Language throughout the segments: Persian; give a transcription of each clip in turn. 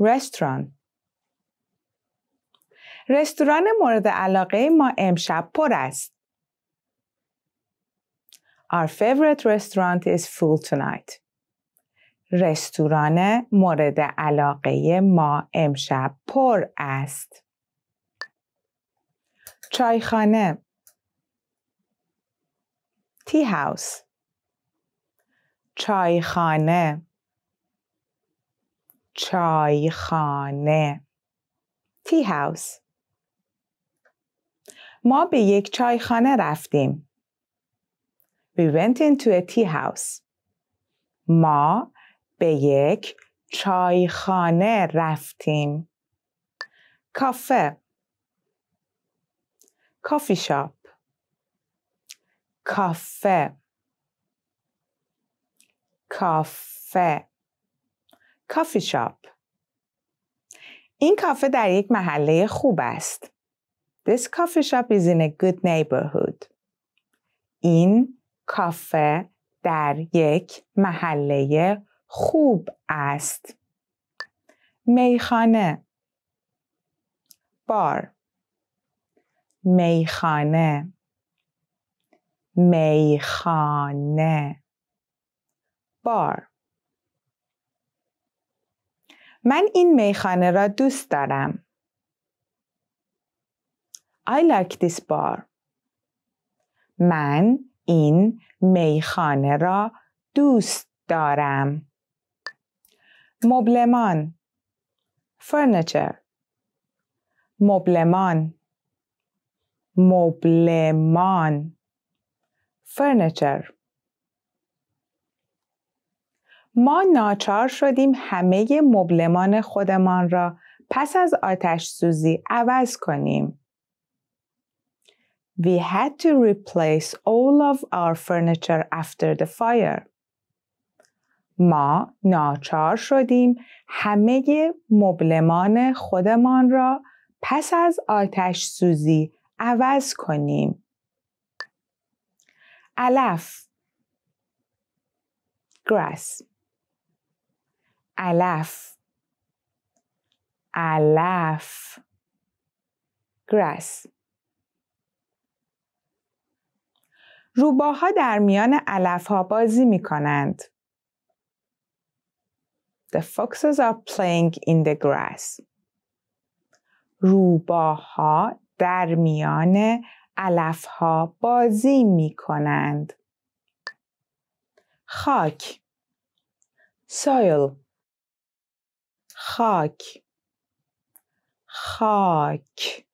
رستوران رستوران مورد علاقه ما امشب پر است. Our favorite restaurant is full tonight. رستوران مورد علاقه ما امشب پر است. چایخانه تی هاوس چایخانه چایخانه تی هاوس ما به یک چایخانه رفتیم. We went into a tea house. ما به یک چایخانه رفتیم. کافه کافی شاپ کافه کافه کافی شاپ این کافه در یک محله خوب است. This coffee shop is in a good neighborhood. این کافه در یک محله خوب است. میخانه بار میخانه میخانه بار من این میخانه را دوست دارم. I like this bar. من این میخانه را دوست دارم. مبلمان فرنیچر مبلمان مبلمان فرنیچر ما ناچار شدیم همه مبلمان خودمان را پس از آتش سوزی عوض کنیم. We had to replace all of our furniture after the fire. ما ناچار شدیم همه مبلمان خودمان را پس از آتش سوزی عوض کنیم. الف grass علف علف grass روباها در میان علف ها بازی می کنند. The foxes are playing in the grass. روباها در میان علف ها بازی می کنند. خاک soil خاک خاک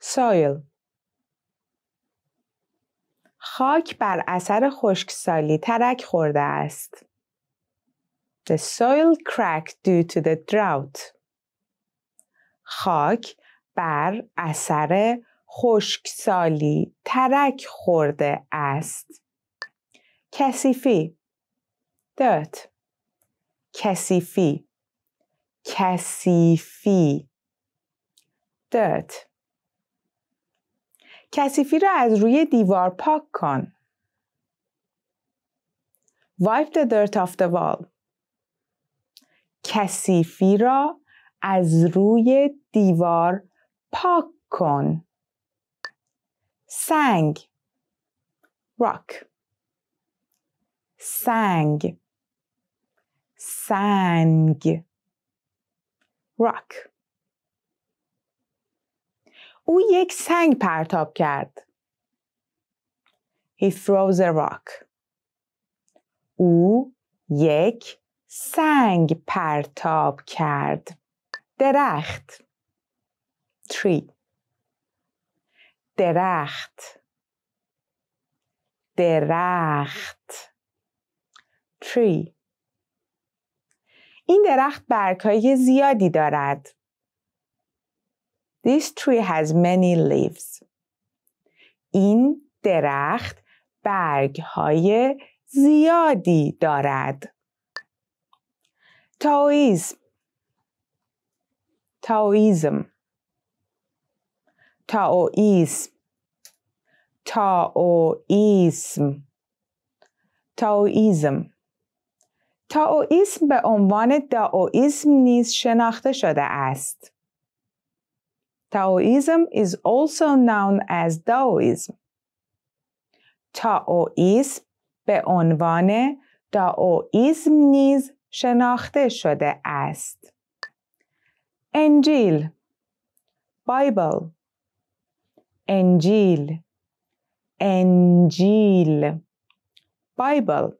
soil خاک بر اثر خشکسالی ترک خورده است. The soil cracked due to the drought. خاک بر اثر خشکسالی ترک خورده است. کسیفی dirt کسیفی کسیفی dirt کسیفی را از روی دیوار پاک کن wipe the dirt off the wall کسیفی را از روی دیوار پاک کن سنگ rock سنگ سنگ rock او یک سنگ پرتاب کرد he throws a rock او یک سنگ پرتاب کرد درخت tree درخت درخت tree این درخت برگهای زیادی دارد. This tree has many leaves. این درخت برگهای زیادی دارد. تاویزم تاویزم تاویزم تاویزم تاویزم تاویزم به عنوان داویزم نیز شناخته شده است. Taoism is also known as Daoism. تاوئیسم به عنوان داویزم نیز شناخته شده است. انجیل بایبل انجیل انجیل بایبل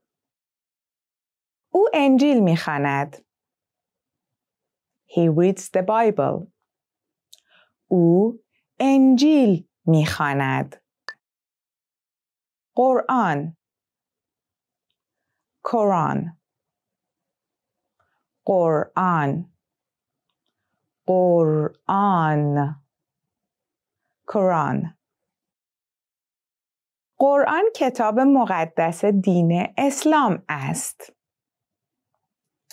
او انجیل میخواند. He reads the Bible. او انجیل میخواند. قرآن قرآن قرآن قرآن قرآن قرآن کتاب مقدس دین اسلام است.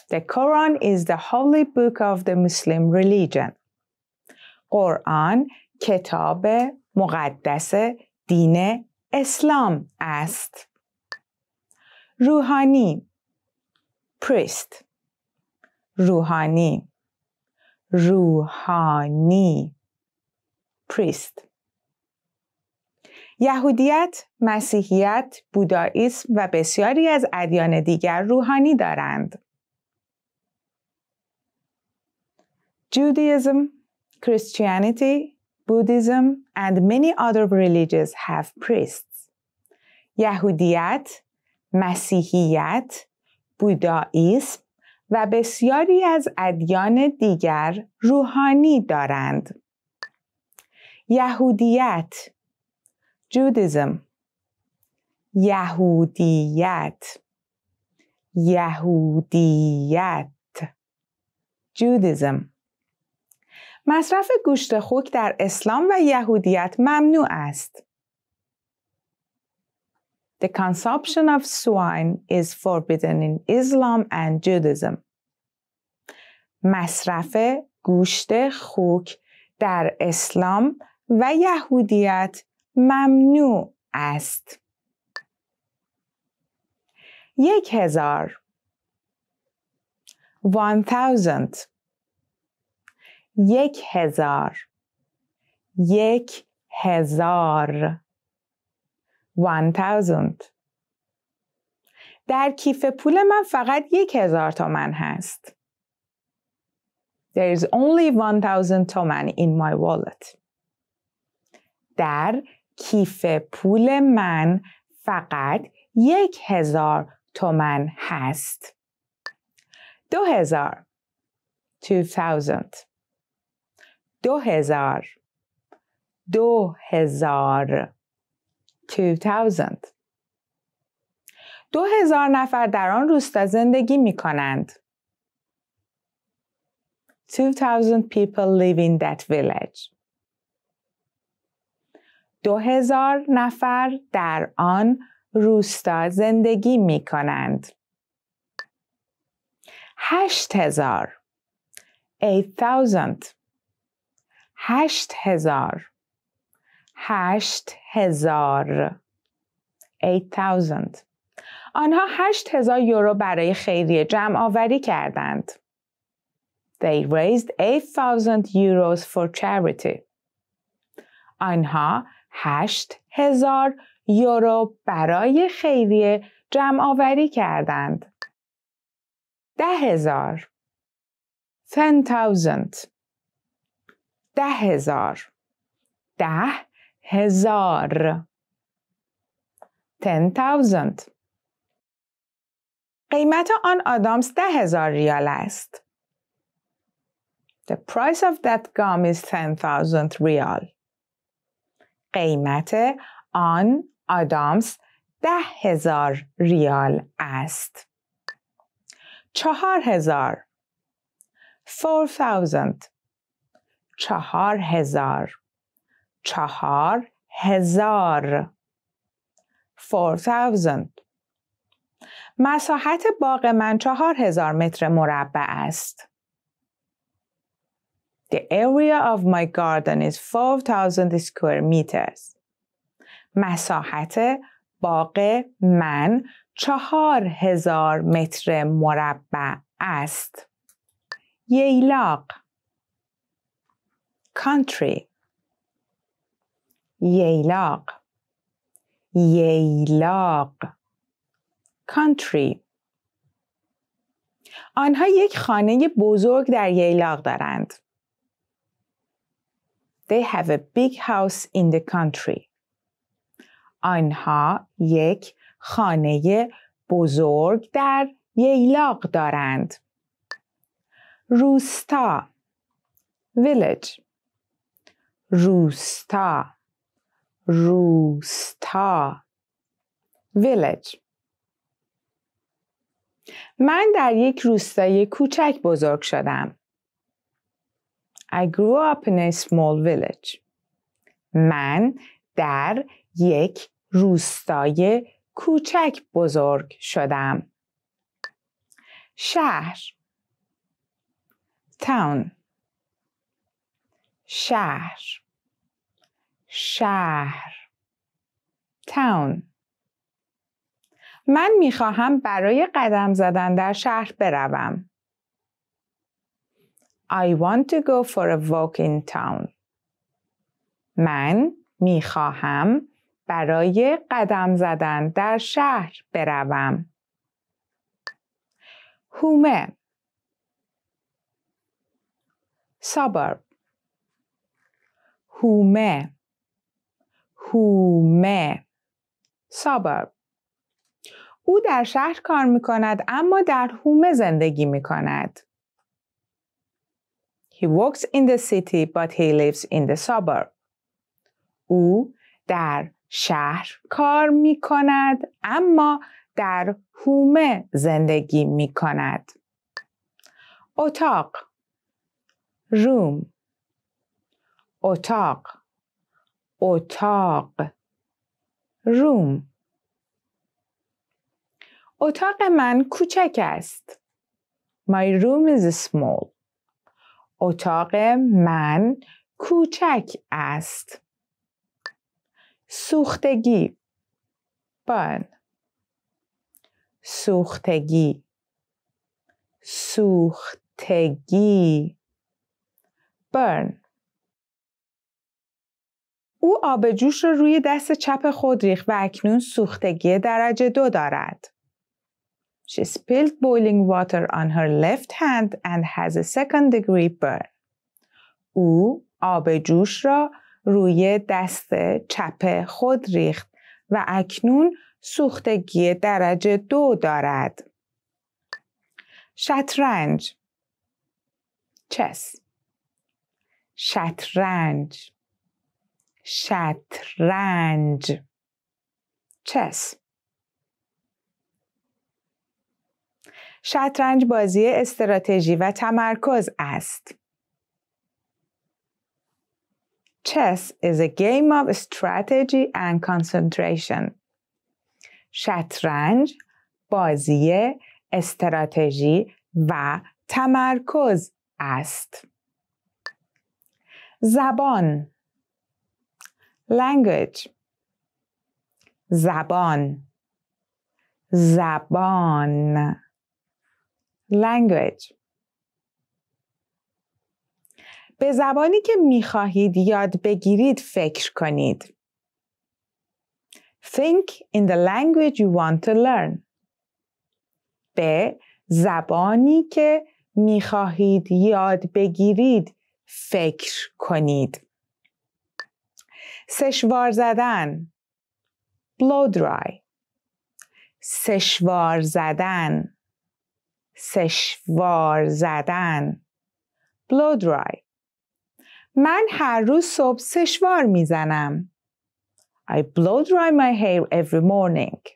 The Quran is the holy book of the Muslim religion. قرآن کتاب مقدس دین اسلام است. روحانی priest روحانی روحانی priest یهودیت، مسیحیت، بوداییسم و بسیاری از ادیان دیگر روحانی دارند. Judaism, Christianity, Buddhism, and many other religions have priests. Yahudiyat, Masihiyat, بوداییسم و بسیاری از ادیان دیگر روحانی دارند. یهودیت Judaism یهودیت یهودیت Judaism. مصرف گوشت خوک در اسلام و یهودیت ممنوع است. The consumption of swine is forbidden in Islam and Judaism. مصرف گوشت خوک در اسلام و یهودیت ممنوع است. یک هزار 1000 یک هزار یک هزار one thousand در کیف پول من فقط یک هزار تومن هست. There is only one thousand تومن in my wallet. در کیف پول من فقط یک هزار تومن هست. دو هزار. Two thousand. دو هزار دو هزار 2000 دو هزار نفر در آن روستا زندگی می کنند. 2000 people live in that village. دو هزار نفر در آن روستا زندگی می کنند. هشت هزار. 8000 هشت هزار هشت هزار 8000 آنها 8000 یورو برای خیریه جمع آوری کردند. They raised 8000 euros for charity. آنها 8000 یورو برای خیریه جمع آوری کردند. ده هزار 10000 ده هزار ده هزار ten thousand قیمت آن آدامس ده هزار ریال است The price of that gum is ten thousand real قیمت آن آدامس ده هزار ریال است. چهار هزار. Four thousand. چهار هزار چهار هزار فور thousand مساحت باغ من چهار هزار متر مربع است. The area of my garden is 4000 square meters. مساحت باغ من چهار هزار متر مربع است. ییلاق country ییلاق ییلاق country آنها یک خانه بزرگ در ییلاق دارند. They have a big house in the country. آنها یک خانه بزرگ در ییلاق دارند. روستا village روستا روستا Village. من در یک روستای کوچک بزرگ شدم. I grew up in a small village. من در یک روستای کوچک بزرگ شدم. شهر town شهر شهر تاون من می خواهم برای قدم زدن در شهر بروم. I want to go for a walk in town. من می خواهم برای قدم زدن در شهر بروم. هومه Suburb هومه هومه suburb او در شهر کار می کند اما در هومه زندگی می کند. He works in the city but he lives in the suburb. او در شهر کار می کند اما در هومه زندگی می کند. اتاق روم اتاق اتاق روم اتاق من کوچک است. My room is small. اتاق من کوچک است. سوختگی بان بله. سوختگی سوختگی برن بله. او آب جوش را روی دست چپ خود ریخت و اکنون سوختگی درجه دو دارد. She spilled boiling water on her left hand and has a second degree burn. او آب جوش را روی دست چپ خود ریخت و اکنون سوختگی درجه دو دارد. شطرنج چس شطرنج شطرنج چس شطرنج بازی استراتژی و تمرکز است. Chess is a game of strategy and concentration. شطرنج بازی استراتژی و تمرکز است. زبان language زبان زبان language به زبانی که میخواهید یاد بگیرید فکر کنید. Think in the language you want to learn. به زبانی که میخواهید یاد بگیرید فکر کنید. سشوار زدن blow dry سشوار زدن سشوار زدن blow dry من هر روز صبح سشوار میزنم I blow dry my hair every morning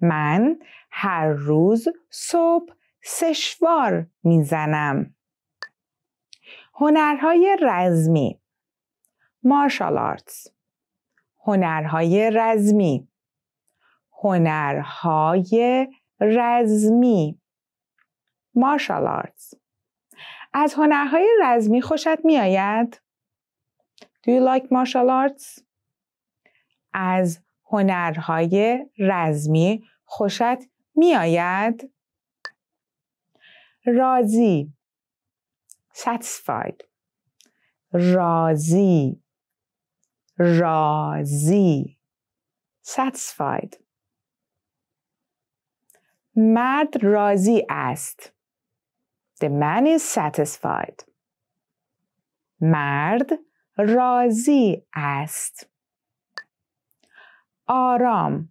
من هر روز صبح سشوار میزنم هنرهای رزمی مارشال آرتس هنرهای رزمی هنرهای رزمی مارشال آرتس از هنرهای رزمی خوشت آید؟ Do you like martial arts? از هنرهای رزمی خوشت آید؟ راضی satisfied راضی رازی satisfied مرد راضی است The man is satisfied مرد رازی است آرام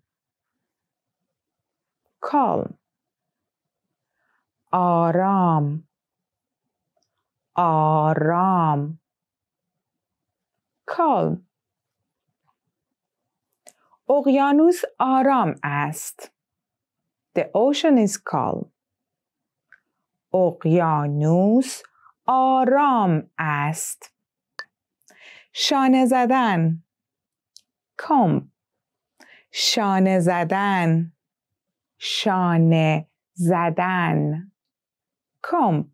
calm آرام آرام calm اقیانوس آرام است. The ocean is calm. اقیانوس آرام است. شانه زدن کم شانه زدن شانه زدن کم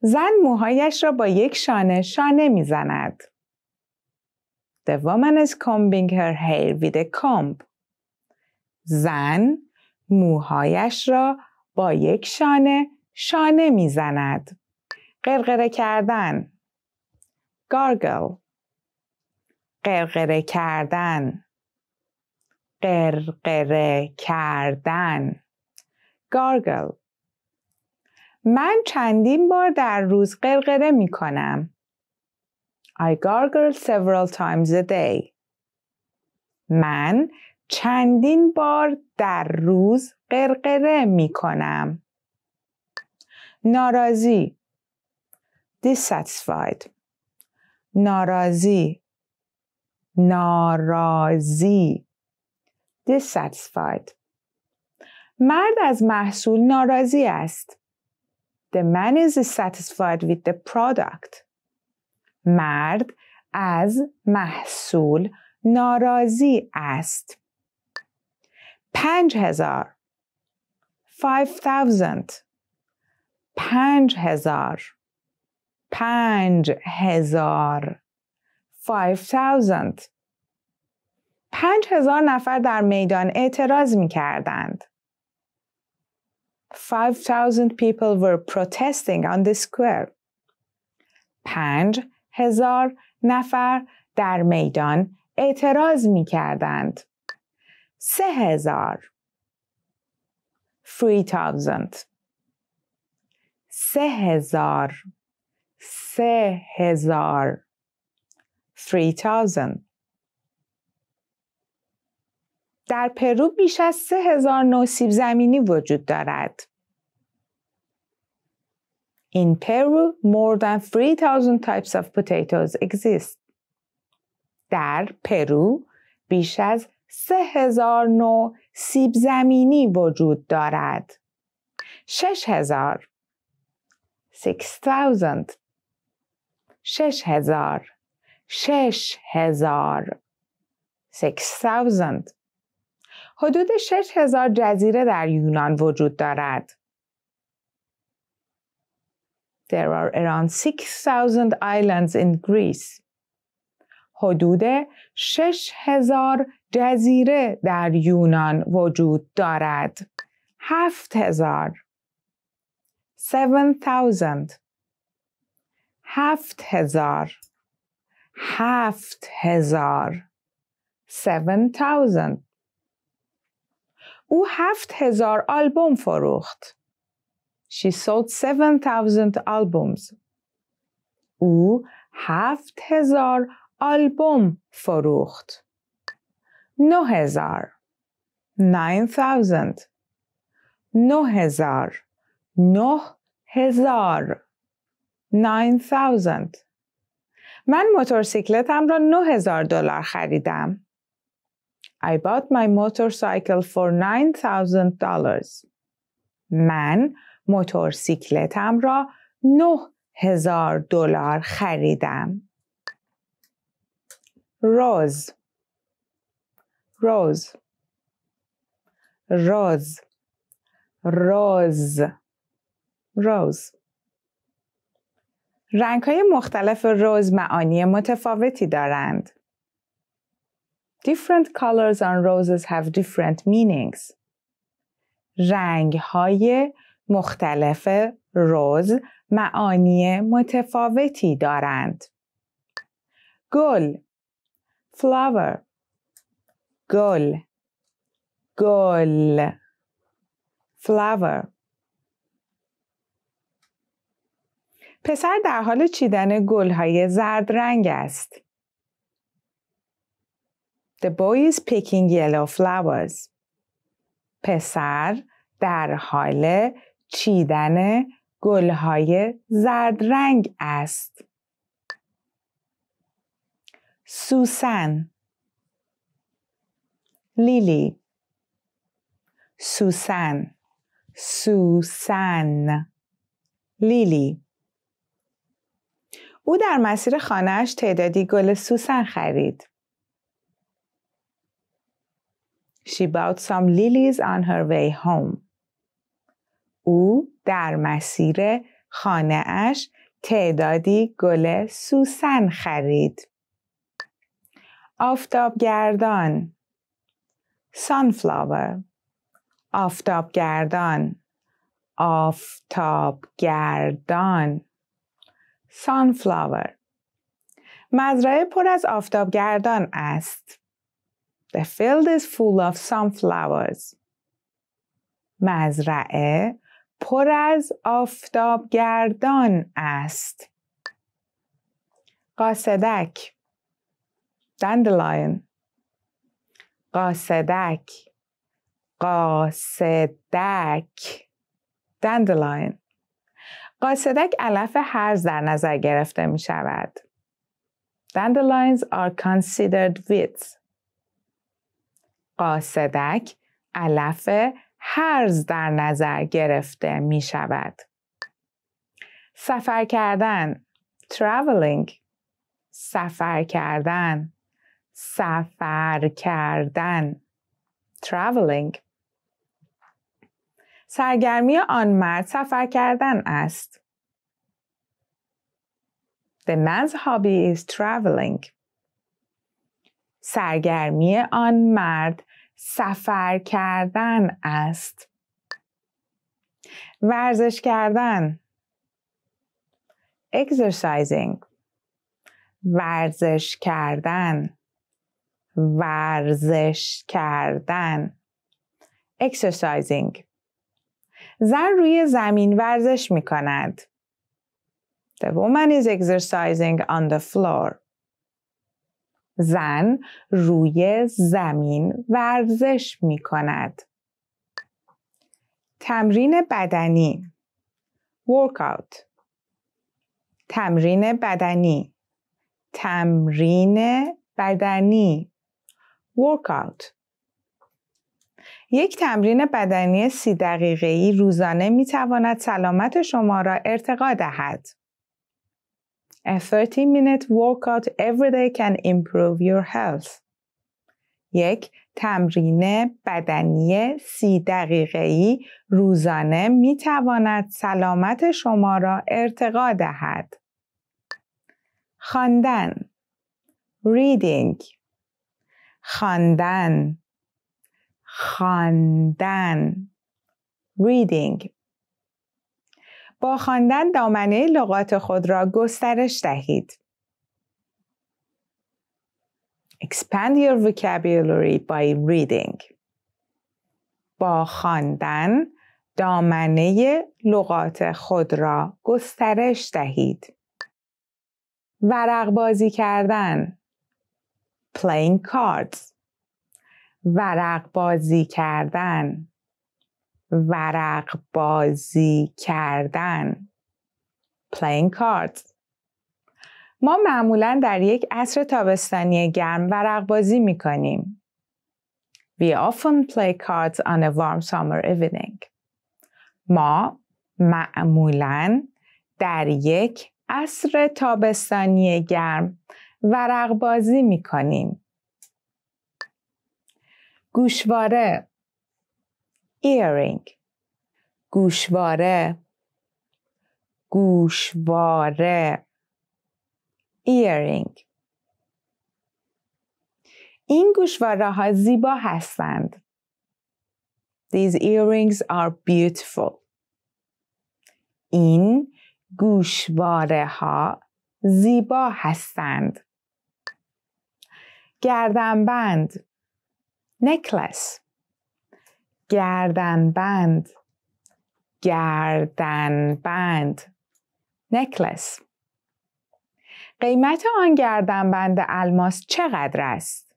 زن موهایش را با یک شانه شانه زند. The woman is combing her hair with a comb. زن موهایش را با یک شانه شانه میزند. قرقره کردن گارگل قرقره کردن قرقره کردن گارگل من چندین بار در روز قرقره می کنم. I gargle several times a day. من چندین بار در روز قرقره می کنم. ناراضی dissatisfied ناراضی ناراضی dissatisfied مرد از محصول ناراضی است. The man is dissatisfied with the product. مرد از محصول ناراضی است. پنج هزار Five thousand پنج هزار پنج هزار نفر در میدان اعتراض می کردند. Five thousand people were protesting on the square. پنج هزار نفر در میدان اعتراض می کردند. سه هزار 3000 سه هزار سه هزار 3000 در پرو بیش از سه هزار نوسیب زمینی وجود دارد. In Peru, more than 3,000 types of potatoes exist. در پرو بیش از 3000 نوع سیب زمینی وجود دارد. 6000 6000 6000 6000 6000 حدود 6000 جزیره در یونان وجود دارد. There are around 6,000 islands in Greece. حدود 6000 جزیره در یونان وجود دارد. 7000 7000 7000 7000 7000 او 7000 آلبوم فروخت. She sold 7,000 albums. او هفت هزار آلبوم فروخت. نه هزار. Nine thousand. نه هزار. نه هزار. Nine thousand. من موتورسیکلتم را 9000 دلار خریدم. I bought my motorcycle for $9,000. من موتورسیکلتم را 9000 دلار خریدم. روز روز روز روز روز رنگ های مختلف روز معانی متفاوتی دارند. Different colors on roses have different meanings. رنگ های مختلف روز معانی متفاوتی دارند. گل flower گل گل flower پسر در حال چیدن های زرد رنگ است. The boy is picking yellow flowers. پسر در حال چیدن گلهای زرد رنگ است. سوسن لیلی سوسن سوسن لیلی او در مسیر خانهاش تعدادی گل سوسن خرید. She bought some lilies on her way home. او در مسیر خانه اش تعدادی گل سوسن خرید. آفتابگردان sunflower آفتابگردان آفتابگردان sunflower مزرعه پر از آفتابگردان است. The field is full of sunflowers. مزرعه پر از آفتابگردان است قاصدک دندلاین قاصدک قاصدک دندلاین قاصدک علف هرز در نظر گرفته می شود dandelions are considered weeds قاصدک علف هرز در نظر گرفته می شود. سفر کردن traveling سفر کردن سفر کردن traveling سرگرمی آن مرد سفر کردن است. The man's hobby is traveling. سرگرمی آن مرد سفر کردن است ورزش کردن exercising ورزش کردن ورزش کردن exercising زن روی زمین ورزش می کند The woman is exercising on the floor زن روی زمین ورزش می کند. تمرین بدنی workout تمرین بدنی تمرین بدنی workout یک تمرین بدنی سی دقیقه روزانه می سلامت شما را ارتقا دهد. A 30 minute workout every day can improve your health. یک تمرین بدنی سی دقیقه‌ای روزانه می تواند سلامت شما را ارتقا دهد. خواندن reading خواندن خواندن reading با خواندن دامنه لغات خود را گسترش دهید. Expand your vocabulary by reading. با خواندن دامنه لغات خود را گسترش دهید. ورق بازی کردن playing cards ورق بازی کردن ورق بازی کردن playing cards ما معمولا در یک عصر تابستانی گرم ورق بازی می کنیم. We often play cards on a warm summer evening. ما معمولا در یک عصر تابستانی گرم ورق بازی می کنیم. گوشواره earring گوشواره گوشواره earring این گوشواره ها زیبا هستند These earrings are beautiful این گوشواره ها زیبا هستند گردنبند necklace گردن بند گردن بند نکلس قیمت آن گردنبند الماس چقدر است؟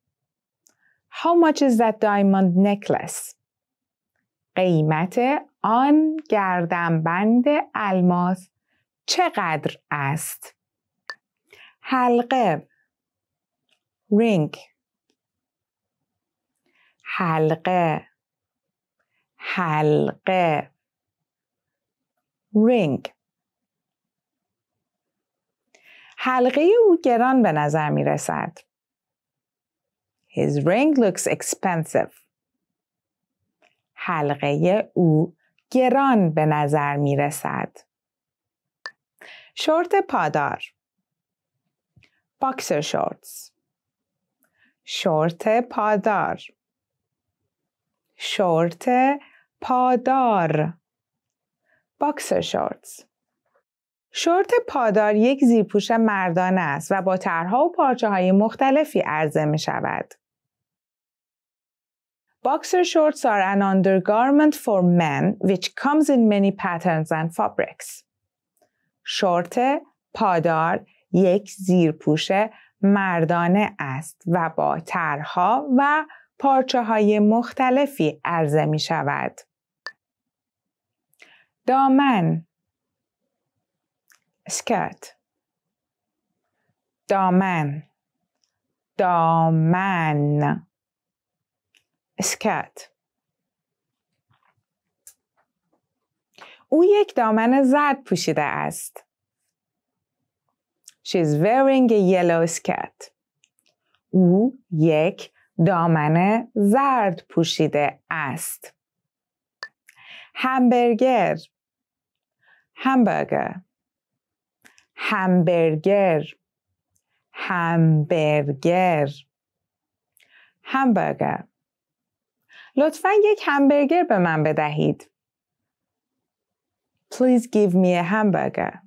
How much is that diamond necklace? قیمت آن گردنبند الماس چقدر است؟ حلقه رینگ حلقه حلقه رینگ حلقه او گران به نظر می رسد. His ring looks expensive. حلقه او گران به نظر می رسد. شورت پادار باکسر shorts شورت پادار شورت پادار باکسر شورتس شورت پادار یک زیرپوش مردانه است و با طرها و پارچه های مختلفی عرضه می شود. Boxer shorts are an undergarment for men which comes in many patterns and fabrics. شورت پادار یک زیرپوش مردانه است و با طرها و پارچه های مختلفی عرضه می شود. دامن سکت دامن دامن سکت او یک دامن زرد پوشیده است. She is wearing a yellow skirt. او یک دامن زرد پوشیده است. همبرگر hamburger hamburger همبرگر همبرگر لطفا یک همبرگر به من بدهید. Please give me a hamburger.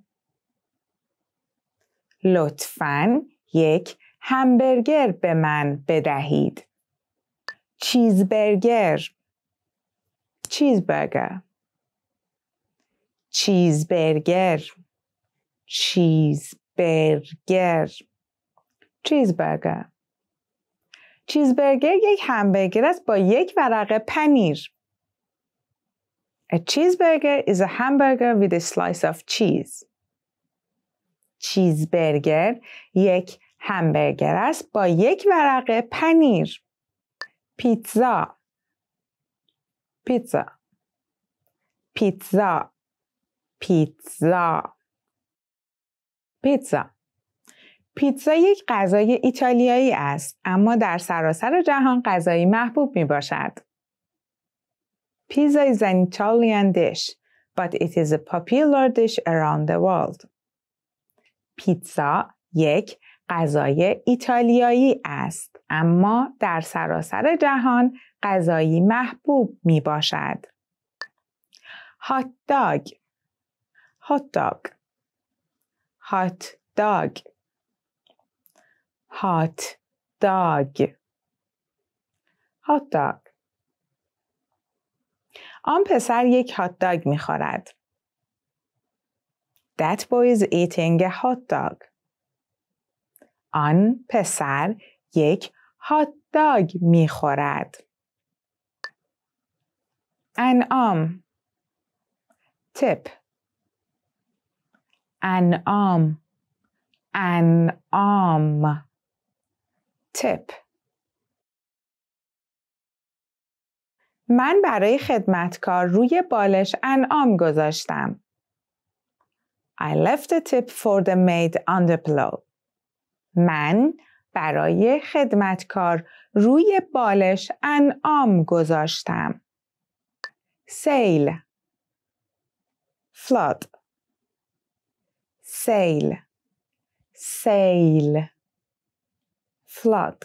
لطفا یک همبرگر به من بدهید. چیزبرگر چیزبرگر چیز برگر چیز برگر چیز برگر چیز برگر یک همبرگر است با یک ورقه پنیر A cheeseburger is a hamburger with a slice of cheese. برگر یک همبرگر است با یک ورقه پنیر. پیتزا پیتزا پیتزا پیتزا پیتزا پیتزا یک غذای ایتالیایی است اما در سراسر جهان غذایی محبوب می باشد. Pizza is an Italian dish, but it is a popular dish around the world. پیتزا یک غذای ایتالیایی است اما در سراسر جهان غذایی محبوب می باشد. هات داگ hot dog hot dog hot dog hot dog آن پسر یک هات داگ خورد. That boy is eating a hot dog. آن پسر یک هات داگ An arm. tip انعام انعام تپ من برای خدمتکار روی بالش انعام گذاشتم. I left a tip for the maid on the pillow. من برای خدمتکار روی بالش انعام گذاشتم. سیل flood sail, sail, flood.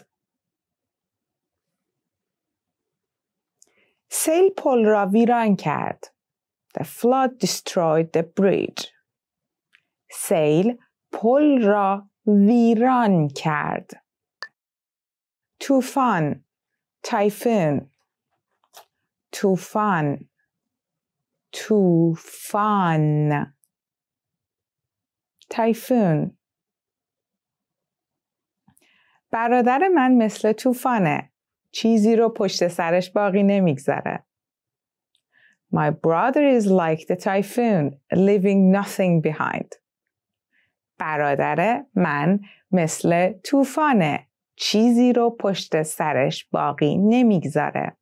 Sail pol ra viran kard. The flood destroyed the bridge. Sail pol ra viran kard. Tufan, typhoon. Tufan, tufan. Tufan. تایفون برادر من مثل طوفانه. چیزی رو پشت سرش باقی نمیگذاره. My brother is like the typhoon, leaving nothing behind. برادر من مثل طوفانه. چیزی رو پشت سرش باقی نمیگذاره.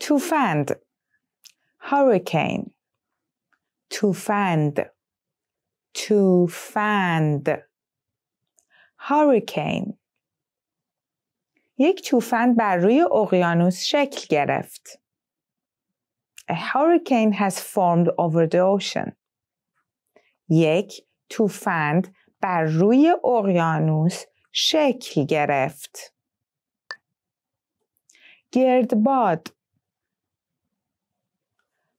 توفند hurricane توفند توفند هاریکین یک توفند بر روی اقیانوس شکل گرفت. A hurricane has formed over the ocean. یک توفند بر روی اقیانوس شکل گرفت. گردباد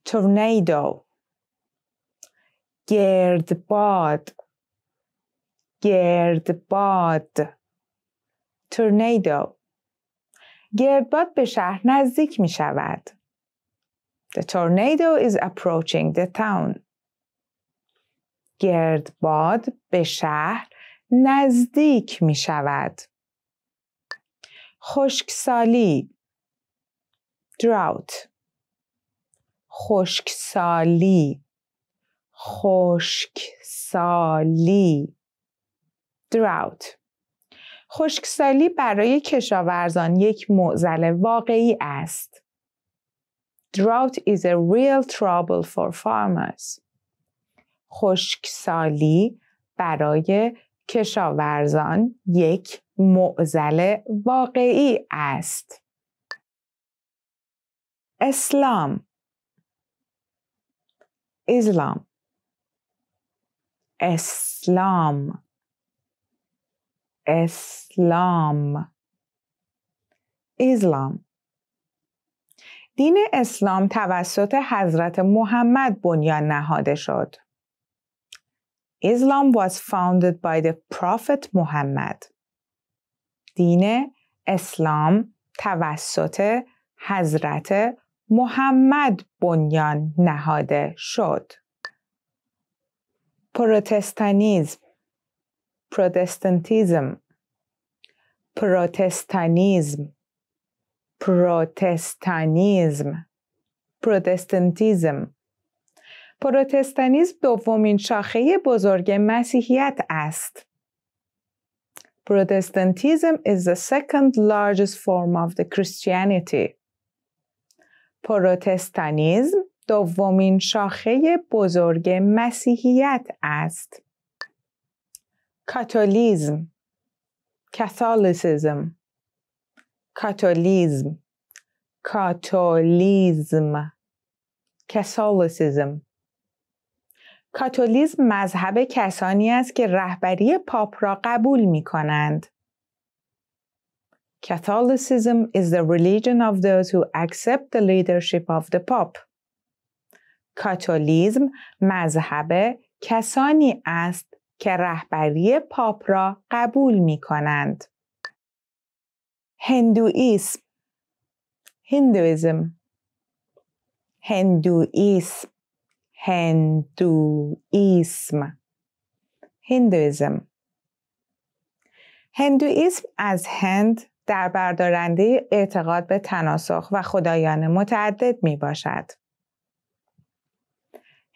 تورنیدو گرد گردباد تورنیدو باد به شهر نزدیک می شود. The tornado is approaching the town. باد به شهر نزدیک می شود. خشکسالی drought خشکسالی خشکسالی سالی drought خشکسالی برای کشاورزان یک معضل واقعی است. Drought is a real trouble for farmers. خشکسالی برای کشاورزان یک معضل واقعی است. اسلام اسلام اسلام اسلام اسلام دین اسلام توسط حضرت محمد بنیان نهاده شد. اسلام was founded by the Prophet محمد. دین اسلام توسط حضرت محمد بنیان نهاده شد. پروتستانیزم پروتستانتیزم پروتستانیزم پروتستانیزم پروتستانتیزم پروتستانیزم دومین شاخه بزرگ مسیحیت است. پروتستانتیزم is the second largest form of the Christianity. پروتستانیزم دومین شاخه بزرگ مسیحیت است. کاتولیزم کاتولیسیزم کاتولیزم کاتولیزم کاتولیسیزم کاتولیزم مذهب کسانی است که رهبری پاپ را قبول می کنند. Catholicism is the religion of those who accept the leadership of the Pope. کاتولیزم مذهب کسانی است که رهبری پاپ را قبول می کنند. هندویسم هندویزم هندویسم هندویسم هندویزم هندویسم از هند در بردارنده اعتقاد به تناسخ و خدایان متعدد می باشد.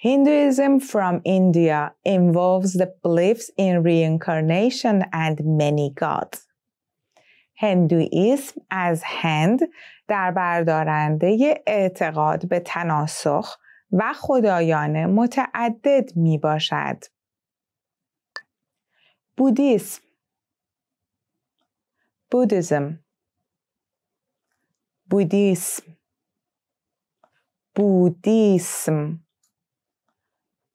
Hinduism from India involves the beliefs in reincarnation and many gods. هندویسم از هند در بردارنده اعتقاد به تناسخ و خدایان متعدد می باشد. بودیسم بودیزم بودیسم بودیسم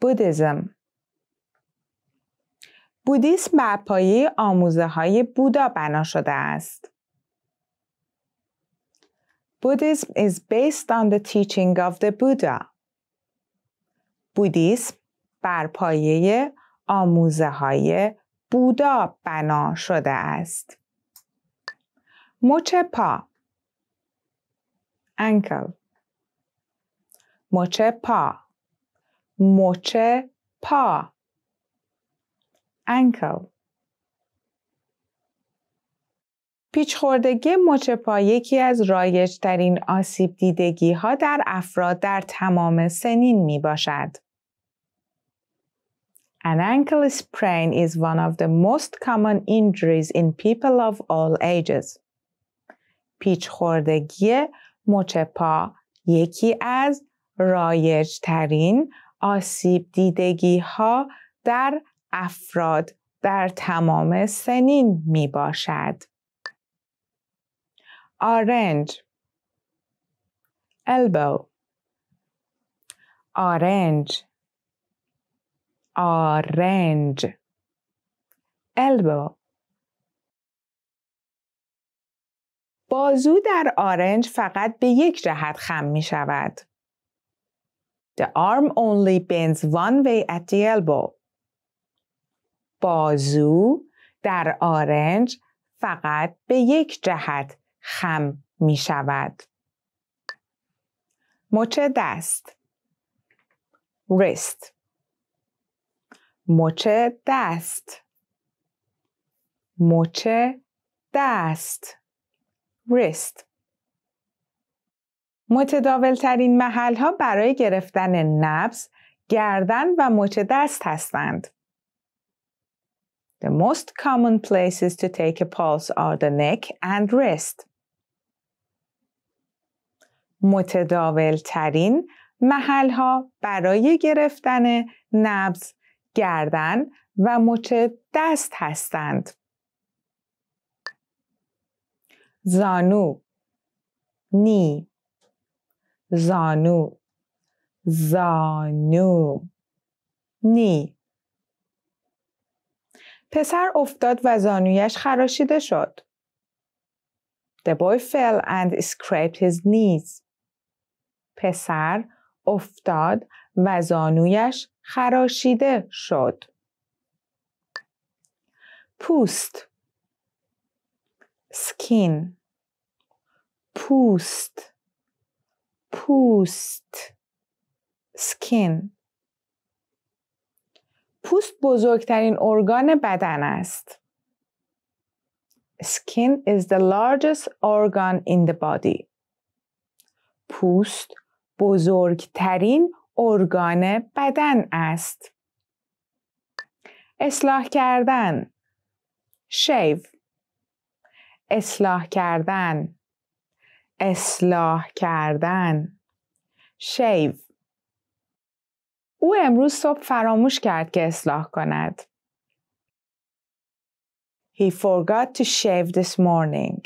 بودیزم بودیسم بر پایه آموزه های بودا بنا شده است. Buddhism is based on the teaching of the Buddha. بودیسم بر پایه آموزه های بودا بنا شده است. مچ پا انکل مچ پا مچ پا ankle پیچ خوردگی مچ پا یکی از رایج ترین آسیب دیدگی ها در افراد در تمام سنین می باشد. An ankle sprain is one of the most common injuries in people of all ages. پیچ خوردگی مچ پا یکی از رایج ترین آسیب دیدگی ها در افراد در تمام سنین می باشد. آرنج البو، آرنج آرنج البو. بازو در آرنج فقط به یک جهت خم می شود. The arm only bends one way at the elbow. بازو در آرنج فقط به یک جهت خم می شود. مچ دست wrist مچ دست مچ دست wrist ترین محل ها برای گرفتن نبز، گردن و مچ دست هستند. The most common places to take a pulse are the neck and wrist. ترین محل ها برای گرفتن نبز، گردن و مچ دست هستند. زانو نی زانو زانو نی پسر افتاد و زانویش خراشیده شد. The boy fell and scraped his knees. پسر افتاد و زانویش خراشیده شد. پوست سکین پوست پوست سکین پوست بزرگترین ارگان بدن است. Skin is the largest organ in the body. پوست بزرگترین ارگان بدن است. اصلاح کردن shave اصلاح کردن اصلاح کردن شیو او امروز صبح فراموش کرد که اصلاح کند. He forgot to shave this morning.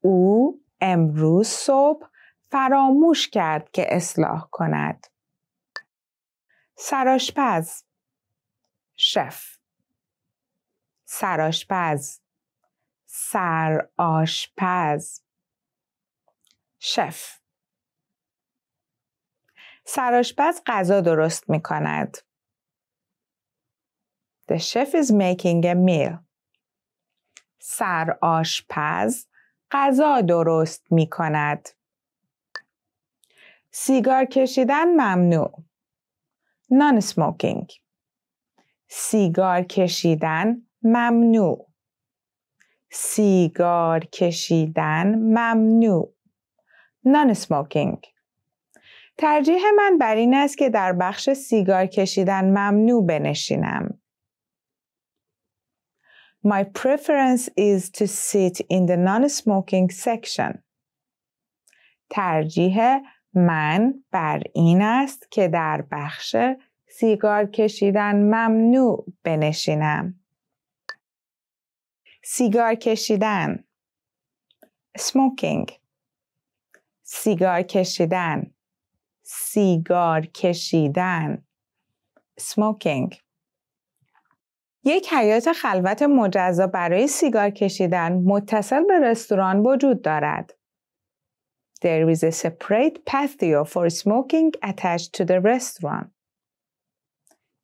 او امروز صبح فراموش کرد که اصلاح کند. سراشپز شف سراشپز سرآشپز شف سراشپز غذا درست می کند. The chef is making a meal. سرآشپز غذا درست می کند. سیگار کشیدن ممنوع. نان smoking سیگار کشیدن ممنوع. سیگار کشیدن ممنوع. نان سموکینگ ترجیح من بر این است که در بخش سیگار کشیدن ممنوع بنشینم. My preference is to sit in the non-smoking section. ترجیح من بر این است که در بخش سیگار کشیدن ممنوع بنشینم. سیگار کشیدن smoking سیگار کشیدن سیگار کشیدن smoking یک حیات خلوت مجزا برای سیگار کشیدن متصل به رستوران وجود دارد. There is a separate patio for smoking attached to the restaurant.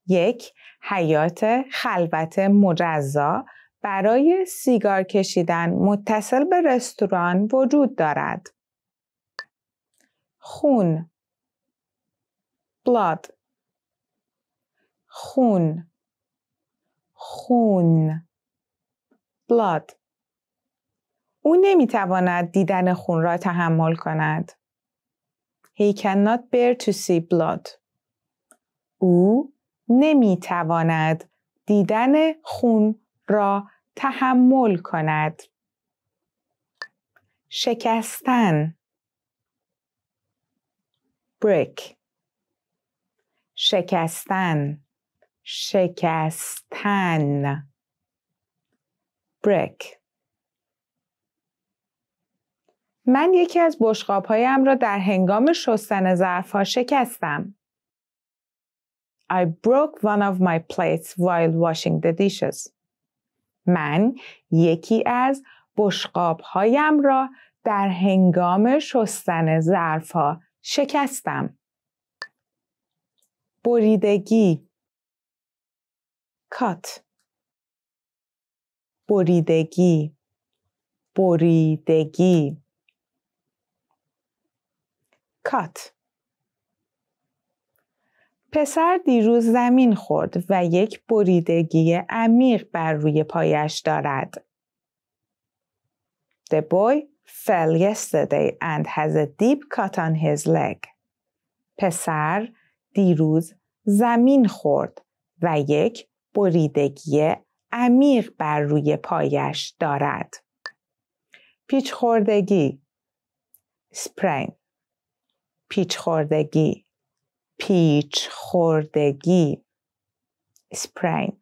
یک حیات خلوت مجزا برای سیگار کشیدن متصل به رستوران وجود دارد. خون بلاد خون خون بلاد او نمیتواند دیدن خون را تحمل کند. He cannot bear to see blood. او نمیتواند دیدن خون را تحمل کند. شکستن break شکستن شکستن break من یکی از بشقاب هایم را در هنگام شستن ظرف ها شکستم. I broke one of my plates while washing the dishes. من یکی از بشقاب هایم را در هنگام شستن ظرف ها شکستم بریدگی کات بریدگی بریدگی کات پسر دیروز زمین خورد و یک بریدگی عمیق بر روی پایش دارد. The fell yesterday and has a deep cut on his leg. پسر دیروز زمین خورد و یک بریدگی عمیق بر روی پایش دارد. پیچ خوردگی sprain پیچ خوردگی پیچ خوردگی sprain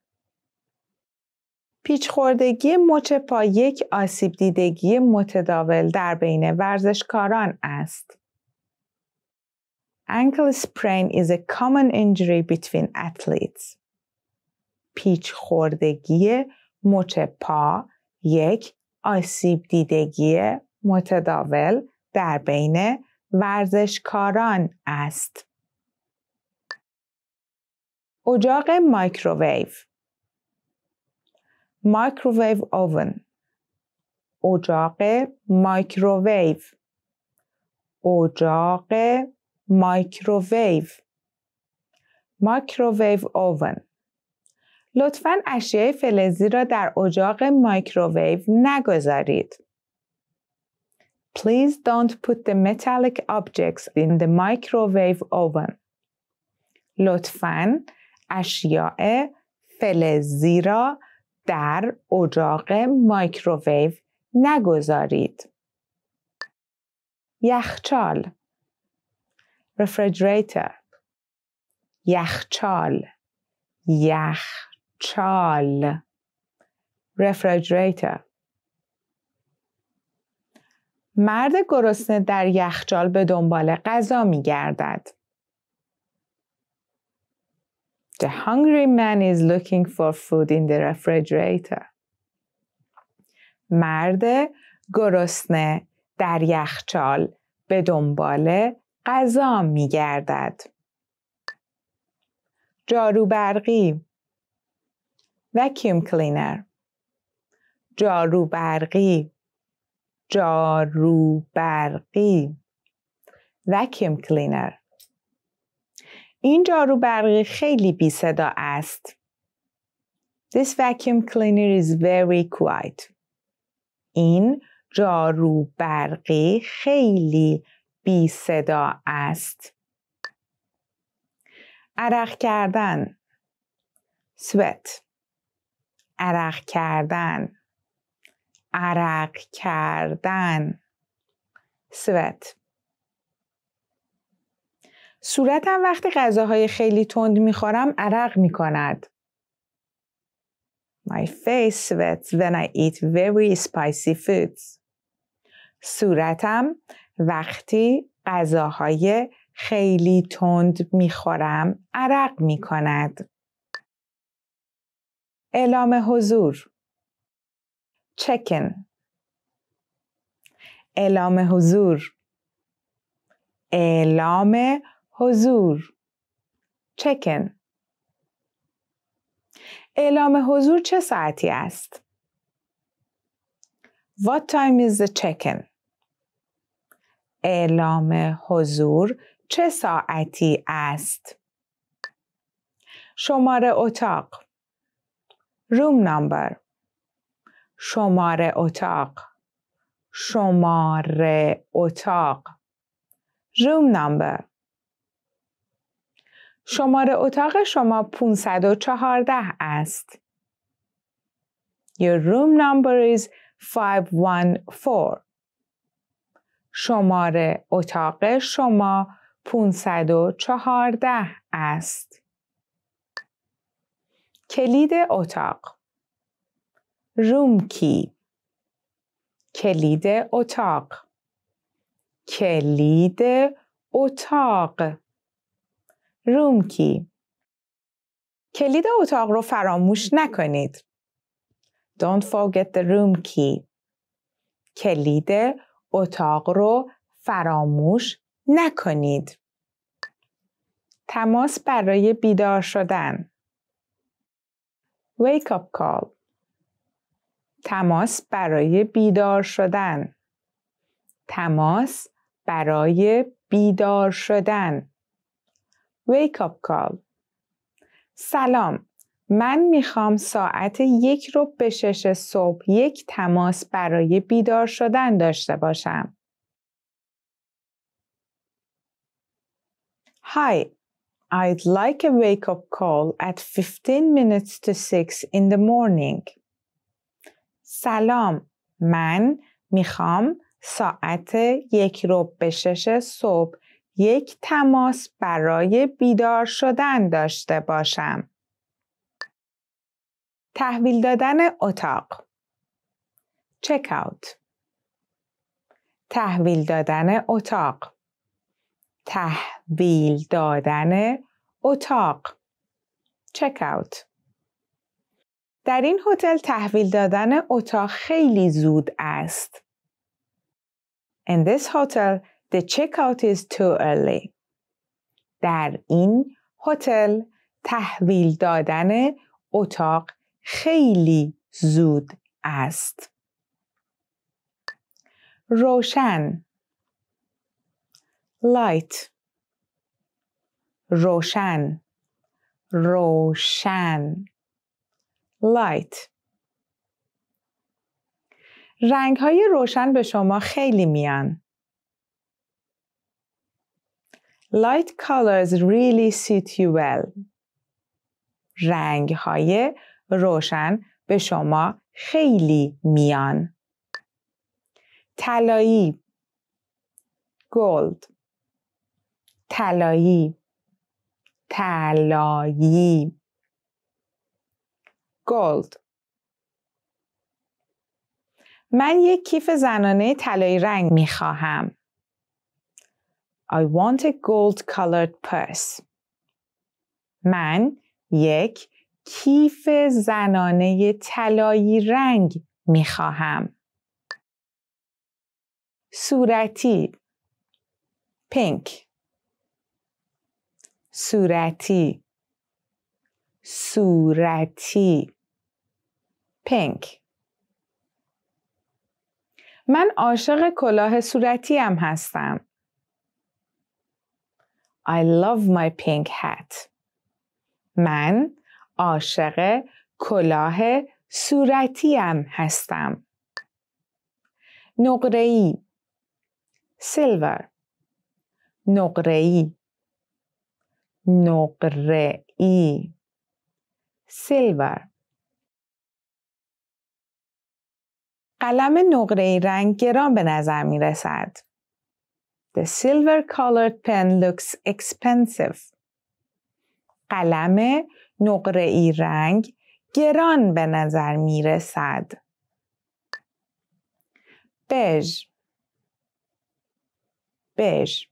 خوردگی مچ پا یک آسیب دیدگی متداول در بین ورزشکاران است. Ankle sprain is a common injury between athletes. پیچ خوردگی مچ پا یک آسیب دیدگی متداول در بین ورزشکاران است. اجاق مایکروویو microwave oven اجاق مایکروویو اجاق مایکروویو مایکروویو اوون لطفا اشیاء فلزی را در اجاق مایکروویو نگذارید. Please don't put the metallic objects in the microwave oven. لطفاً اشیاء فلزی را در اجاق مایکروویو نگذارید. یخچال رفریجریتر یخچال یخچال رفریجریتر مرد گرسنه در یخچال به دنبال غذا می The hungry man is looking for food in the refrigerator. مرد گرسنه در یخچال به دنبال غذا می‌گردد. جارو برقی vacuum cleaner جارو برقی جارو برقی vacuum cleaner این جارو برقی خیلی بی صدا است. This vacuum cleaner is very quiet. این جارو برقی خیلی بی صدا است. عرق کردن sweat عرق کردن عرق کردن sweat. صورتم وقتی غذاهای خیلی تند میخورم عرق میکند. My face sweats when I eat very spicy foods. صورتم وقتی غذاهای خیلی تند میخورم عرق میکند. اعلام حضور چکن اعلام حضور اعلام حضور چکن اعلام حضور چه ساعتی است؟ What time is the check-in? اعلام حضور چه ساعتی است؟ شماره اتاق Room number شماره اتاق شماره اتاق Room number شماره اتاق شما 514 است. Your room number is 514. شماره اتاق شما 514 است. کلید اتاق Room key کلید اتاق کلید اتاق روم کی کلید اتاق رو فراموش نکنید. Don't forget the room key. کلید اتاق رو فراموش نکنید. تماس برای بیدار شدن. Wake up call. تماس برای بیدار شدن. تماس برای بیدار شدن. wake up call سلام من میخوام ساعت یک رو به شش صبح یک تماس برای بیدار شدن داشته باشم. Hi, I'd like a wake up call at 15 minutes to 6 in the morning. سلام من میخوام ساعت یک رو به شش صبح یک تماس برای بیدار شدن داشته باشم. تحویل دادن اتاق چک اوت تحویل دادن اتاق تحویل دادن اتاق چک اوت در این هتل تحویل دادن اتاق خیلی زود است. In this hotel, The checkout is too early. در این هتل تحویل دادن اتاق خیلی زود است. روشن لایت روشن روشن لایت رنگ های روشن به شما خیلی میان. Light colors really suit you well. رنگ های روشن به شما خیلی میان. طلایی gold طلایی طلایی gold من یک کیف زنانه طلایی رنگ می خواهم. I want a gold colored purse. من یک کیف زنانه طلایی رنگ می خواهم. صورتی پینک صورتی صورتی پینک من عاشق کلاه صورتی هم هستم. I love my pink hat. من عاشق کلاه صورتیم هستم. نقره‌ای silver نقره‌ای نقره‌ای silver قلم نقره رنگ گران به نظر می رسد. The silver colored pen looks expensive. قلم نقره ای رنگ گران به نظر می رسد. بژ بژ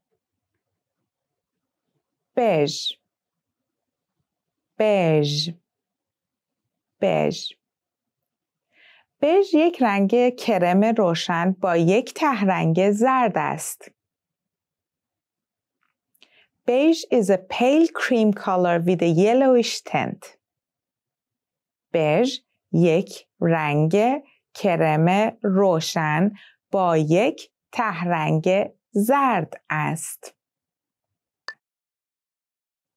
بژ بژ بژ بژ یک رنگ کرم روشن با یک ته رنگ زرد است. Beige is a pale cream color with a yellowish tint. Beige یک رنگ کرم روشن با یک تهرنگ زرد است.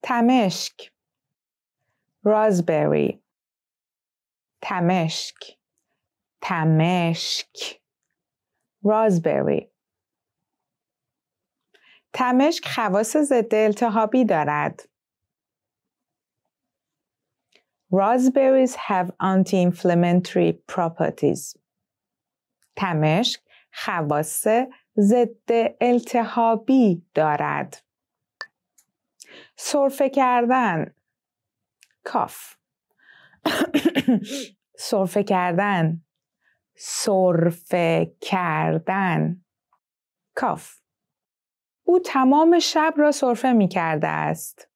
تمشک رازبری تمشک تمشک رازبری تمشک خواص ضد التهابی دارد. Raspberries have anti-inflammatory properties. تمشک خواص ضد التهابی دارد. سرفه کردن کاف سرفه کردن سرفه کردن کاف او تمام شب را سرفه می کرده است.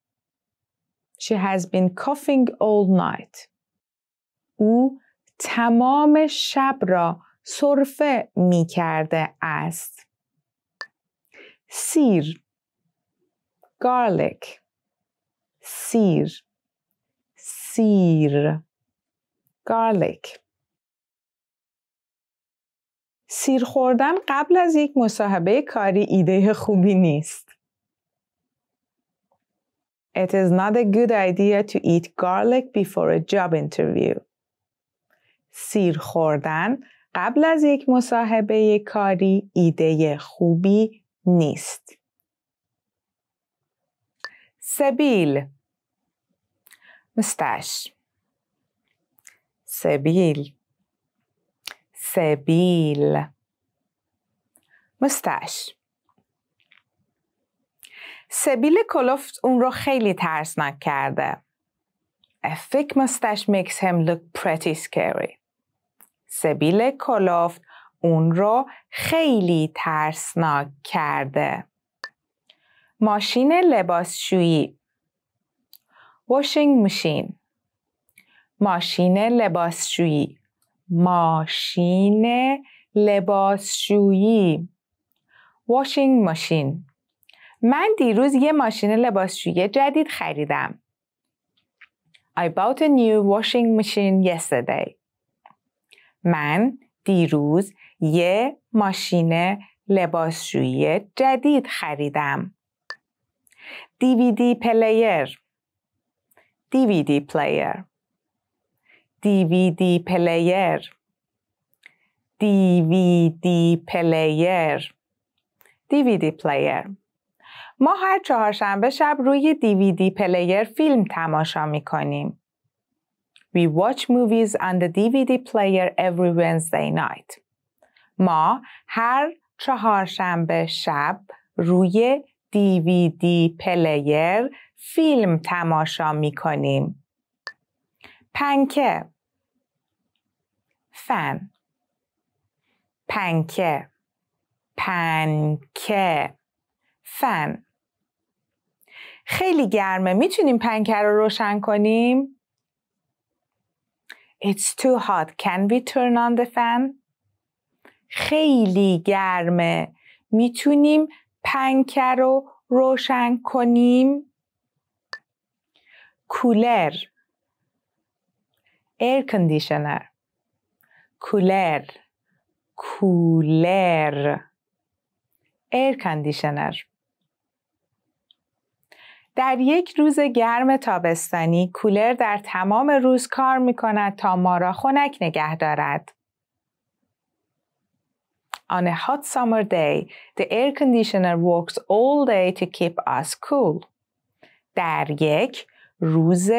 She has been coughing all night. او تمام شب را سرفه می کرده است. سیر گارلیک سیر سیر گارلیک سیر خوردن قبل از یک مصاحبه کاری ایده خوبی نیست. It is not a good idea to eat garlic before a job interview. سیر خوردن قبل از یک مصاحبه کاری ایده خوبی نیست. سبیل مستش سبیل سبیل مستش سبیل کلوفت اون رو خیلی ترسناک کرده. I think mustache makes him look pretty scary. سبیل کلوفت اون رو خیلی ترسناک کرده. ماشین لباسشویی washing machine ماشین لباسشویی ماشین لباسشویی واشینگ ماشین من دیروز یه ماشین لباسشویی جدید خریدم. I bought a new washing machine yesterday. من دیروز یه ماشین لباسشویی جدید خریدم. DVD player DVD player DVD پلیر DVD پلیر DVD پلیر ما هر چهارشنبه شب روی DVD پلیر فیلم تماشا می کنیم. We watch movies on the DVD player every Wednesday night. ما هر چهارشنبه شب روی DVD پلیر فیلم تماشا می کنیم. پنکه فن پنکه پنکه فن خیلی گرمه میتونیم پنکه رو روشن کنیم It's too hot. Can we turn on the fan? خیلی گرمه. میتونیم پنکه رو روشن کنیم؟ کولر. Air conditioner. کولر کولر ایر کندیشنر در یک روز گرم تابستانی کولر در تمام روز کار می کند تا ما را خنک نگه دارد. On a hot summer day, the air conditioner works all day to keep us cool. در یک روز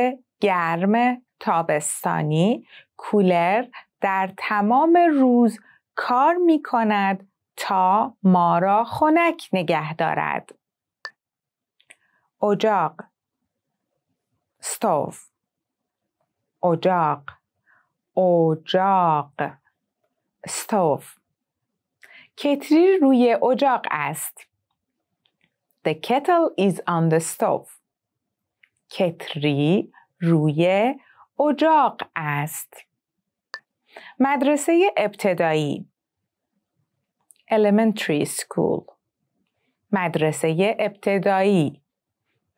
گرم تابستانی کولر در تمام روز کار می کند تا ما را خنک نگه دارد. اجاق ستوف اجاق اجاق ستوف کتری روی اجاق است. The kettle is on the stove. کتری روی اجاق است. مدرسه ابتدایی elementary school مدرسه ابتدایی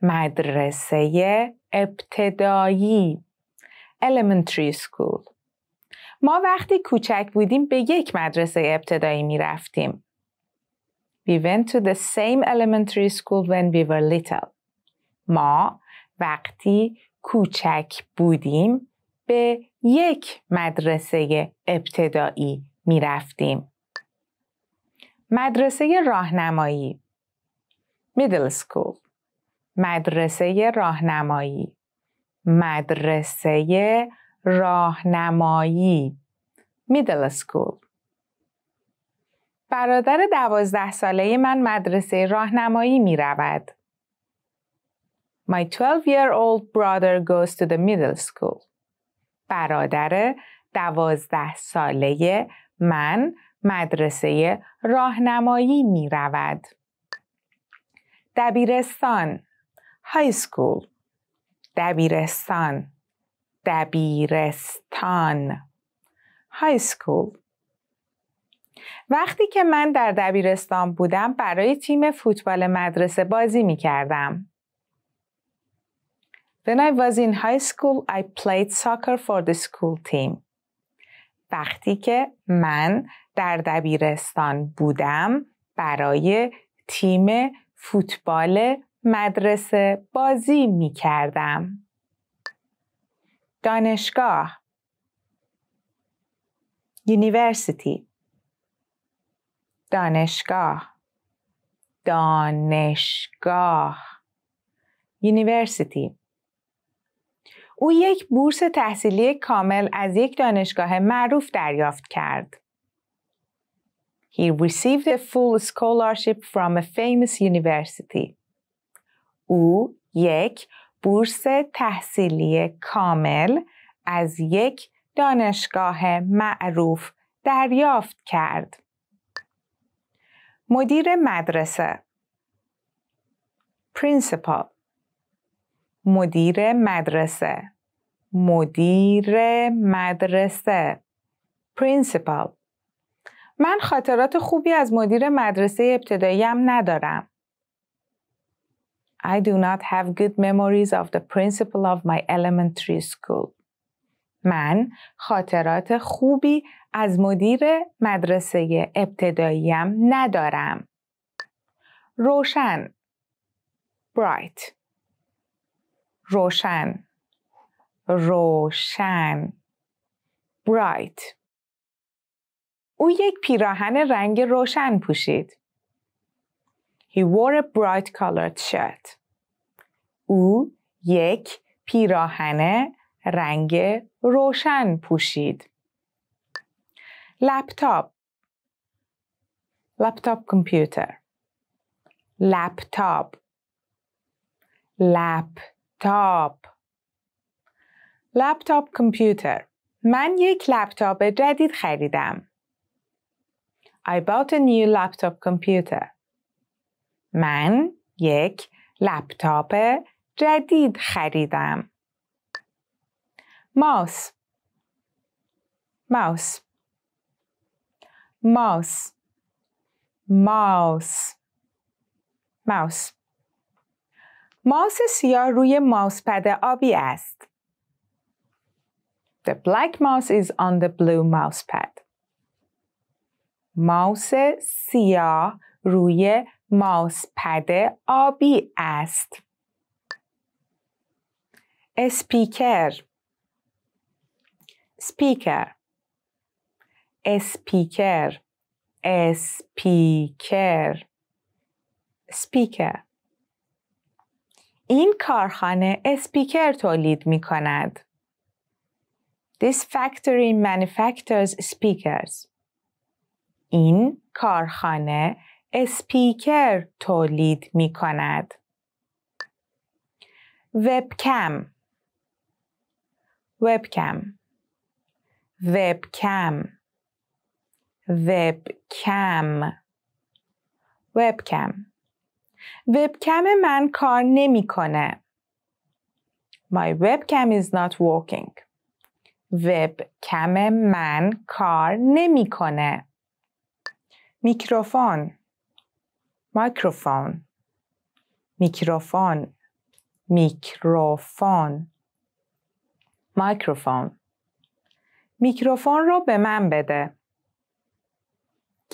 مدرسه ابتدایی elementary school ما وقتی کوچک بودیم به یک مدرسه ابتدایی می رفتیم. We went to the same elementary school when we were little. ما وقتی کوچک بودیم به یک مدرسه ابتدایی می رفتیم. مدرسه راهنمایی Middle School مدرسه راهنمایی مدرسه راهنمایی Middle School برادر دوازده ساله من مدرسه راهنمایی می رود. My 12 year old brother goes to the middle school. برادر دوازده ساله من مدرسه راهنمایی می رود. دبیرستان های سکول دبیرستان دبیرستان های سکول وقتی که من در دبیرستان بودم برای تیم فوتبال مدرسه بازی می کردم. When I was in high school, I played soccer for the school team. وقتی که من در دبیرستان بودم برای تیم فوتبال مدرسه بازی می کردم. دانشگاه یونیورسیتی دانشگاه دانشگاه یونیورسیتی او یک بورس تحصیلی کامل از یک دانشگاه معروف دریافت کرد. He received a full scholarship from a famous university. او یک بورس تحصیلی کامل از یک دانشگاه معروف دریافت کرد. مدیر مدرسه Principal مدیر مدرسه مدیر مدرسه پرینسیپال من خاطرات خوبی از مدیر مدرسه ابتداییم ندارم. I do not have good memories of the principal of my elementary school. من خاطرات خوبی از مدیر مدرسه ابتداییم ندارم. روشن bright روشن روشن برایت او یک پیراهن رنگ روشن پوشید. He wore a bright colored shirt. او یک پیراهن رنگ روشن پوشید. لپتاپ لپتاپ کامپیوتر لپتاپ لپ لپتاپ لپتاپ کامپیوتر من یک لپتاپ جدید خریدم. I bought a new laptop computer. من یک لپتاپ جدید خریدم. ماوس ماوس ماوس ماوس ماوس ماوس سیاه روی ماوس پد آبی است. The black mouse is on the blue mouse pad. ماوس سیاه روی پد آبی است. اسپیکر speaker اسپیکر اسپیکر سپیکر این کارخانه اسپیکر تولید می کند. This factory manufactures speakers. این کارخانه اسپیکر تولید می کند. وبکم وبکم وبکم وبکم وبکم وبکم من کار نمیکنه. My webcam is not working. وبکم من کار نمیکنه. میکروفون میکروفون میکروفون میکروفون میکروفون میکروفون رو به من بده.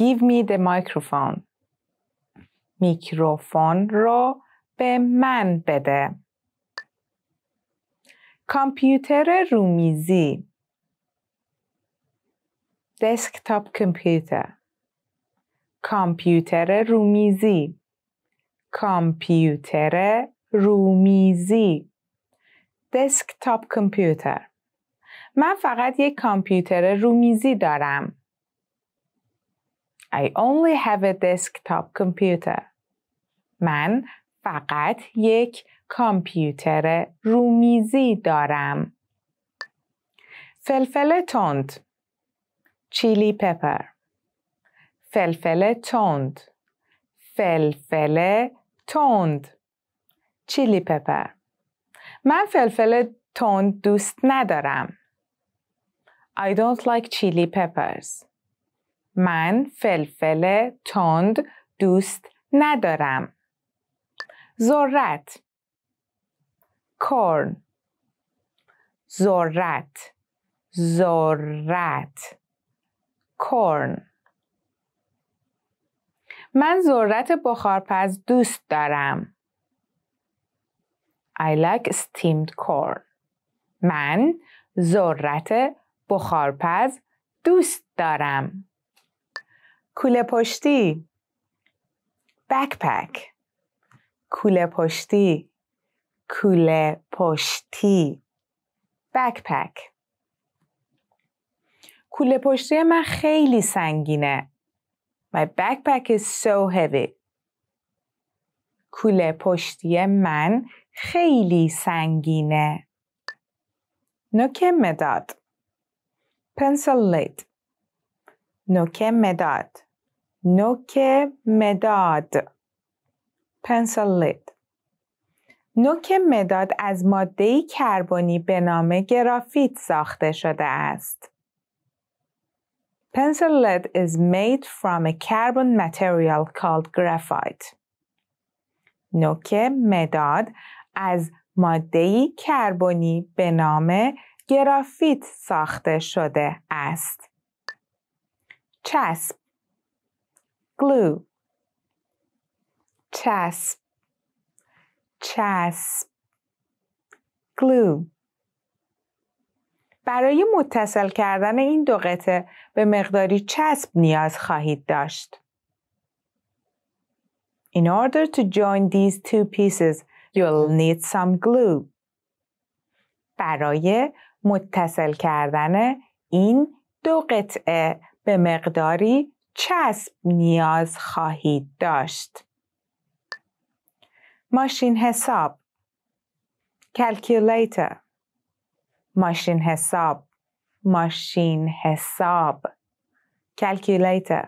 Give me the microphone. میکروفون رو به من بده. کامپیوتر رومیزی دسکتاپ کامپیوتر کامپیوتر رومیزی کامپیوتر رومیزی دسکتاپ کامپیوتر من فقط یک کامپیوتر رومیزی دارم I only have a desktop computer من فقط یک کامپیوتر رومیزی دارم. فلفل تند چیلی پپر فلفل تند فلفل تند چیلی پپر من فلفل تند دوست ندارم. I don't like chili peppers. من فلفل تند دوست ندارم. ذرت کرن ذرت ذرت کرن من ذرت بخارپز دوست دارم. I like steamed corn. من ذرت بخارپز دوست دارم. کوله پشتی backpack کوله پشتی کوله پشتی بکپک کوله پشتی من خیلی سنگینه My backpack is so heavy. کوله پشتی من خیلی سنگینه. نوک مداد پنسل لید نوک مداد نوک مداد pencil لید نوک مداد از ماده کربنی به نام گرافیت ساخته شده است. Pencil lead is made from a carbon material called graphite. نوک مداد از ماده کربنی به نام گرافیت ساخته شده است. چسب glue چسب چسب glue برای متصل کردن این دو قطعه به مقداری چسب نیاز خواهید داشت. In order to join these two pieces, you'll need some glue. برای متصل کردن این دو قطعه به مقداری چسب نیاز خواهید داشت. ماشین حساب calculator ماشین حساب ماشین حساب calculator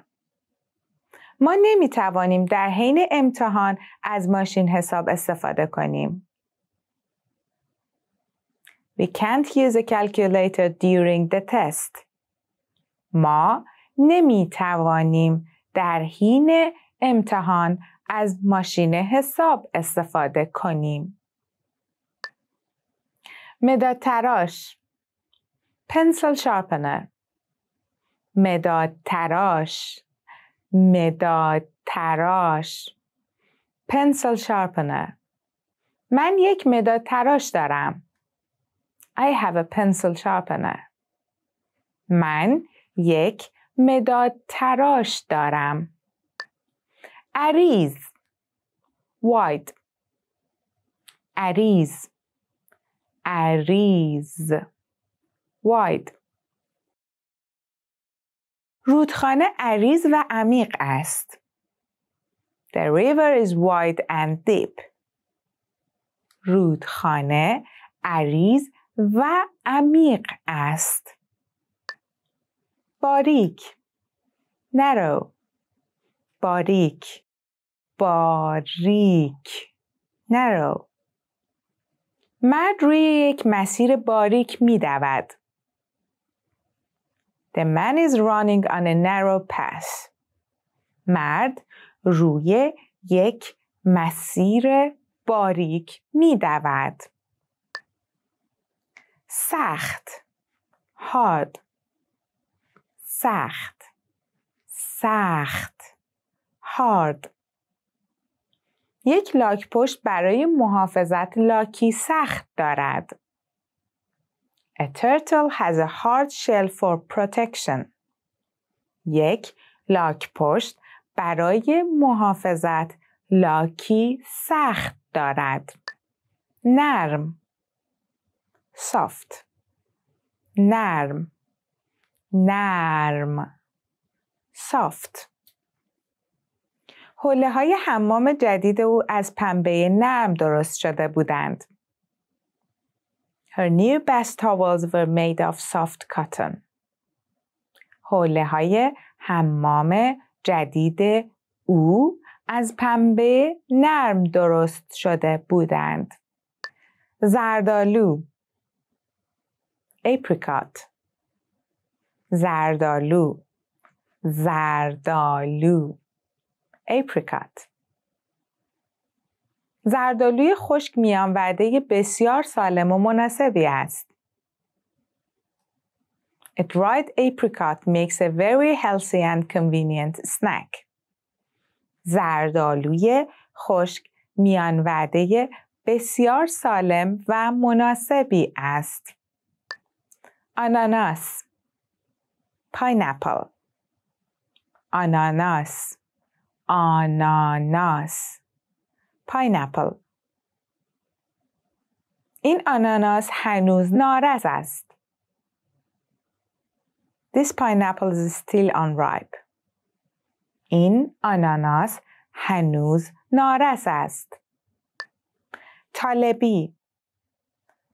ما نمی توانیم در حین امتحان از ماشین حساب استفاده کنیم. We can't use a calculator during the test. ما نمی توانیم در حین امتحان از ماشین حساب استفاده کنیم. مداد تراش پنسل شارپنر مداد تراش مداد تراش پنسل شارپنر من یک مداد تراش دارم. I have a pencil sharpener. من یک مداد تراش دارم. عریض واید. عریض عریض واید. رودخانه عریض و عمیق است. The river is wide and deep. رودخانه عریض و عمیق است. باریک narrow باریک باریک نرو مرد روی یک مسیر باریک می دود. The man is running on a narrow path. مرد روی یک مسیر باریک می دود. سخت hard سخت سخت hard یک لاک پشت برای محافظت لاکی سخت دارد. A turtle has a hard shell for protection. یک لاک پشت برای محافظت لاکی سخت دارد. نرم soft نرم نرم soft حله های حمام جدید او از پنبه نرم درست شده بودند. Her new bath towels were made of soft cotton. حوله های حمام جدید او از پنبه نرم درست شده بودند. زردالو Apricot زردالو زردالو apricot زردالوی خشک میان وعده بسیار سالم و مناسبی است. A dried apricot makes a very healthy and convenient snack. زردالوی خشک میان وعده بسیار سالم و مناسبی است. آناناس پاینپل آناناس ananas pineapple in ananas hanuz naraz است this pineapple is still unripe in ananas hanuz naraz است talebi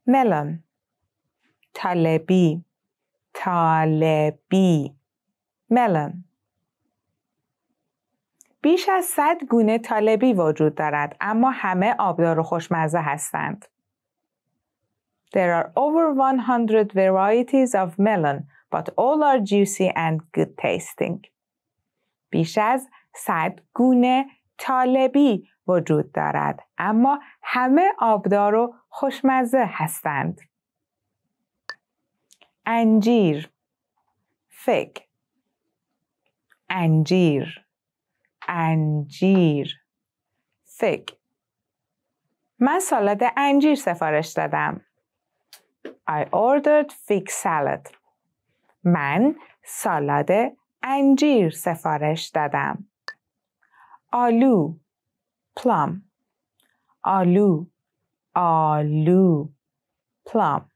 melon talebi talebi melon بیش از 100 گونه طالبی وجود دارد اما همه آبدار و خوشمزه هستند. There are over 100 varieties of melon, but all are juicy and good tasting. بیش از 100 گونه طالبی وجود دارد اما همه آبدار و خوشمزه هستند. انجیر فک انجیر انجیر فیگ من سالاد انجیر سفارش دادم. I ordered fig salad. من سالاد انجیر سفارش دادم. آلو پلم. آلو آلو پلم.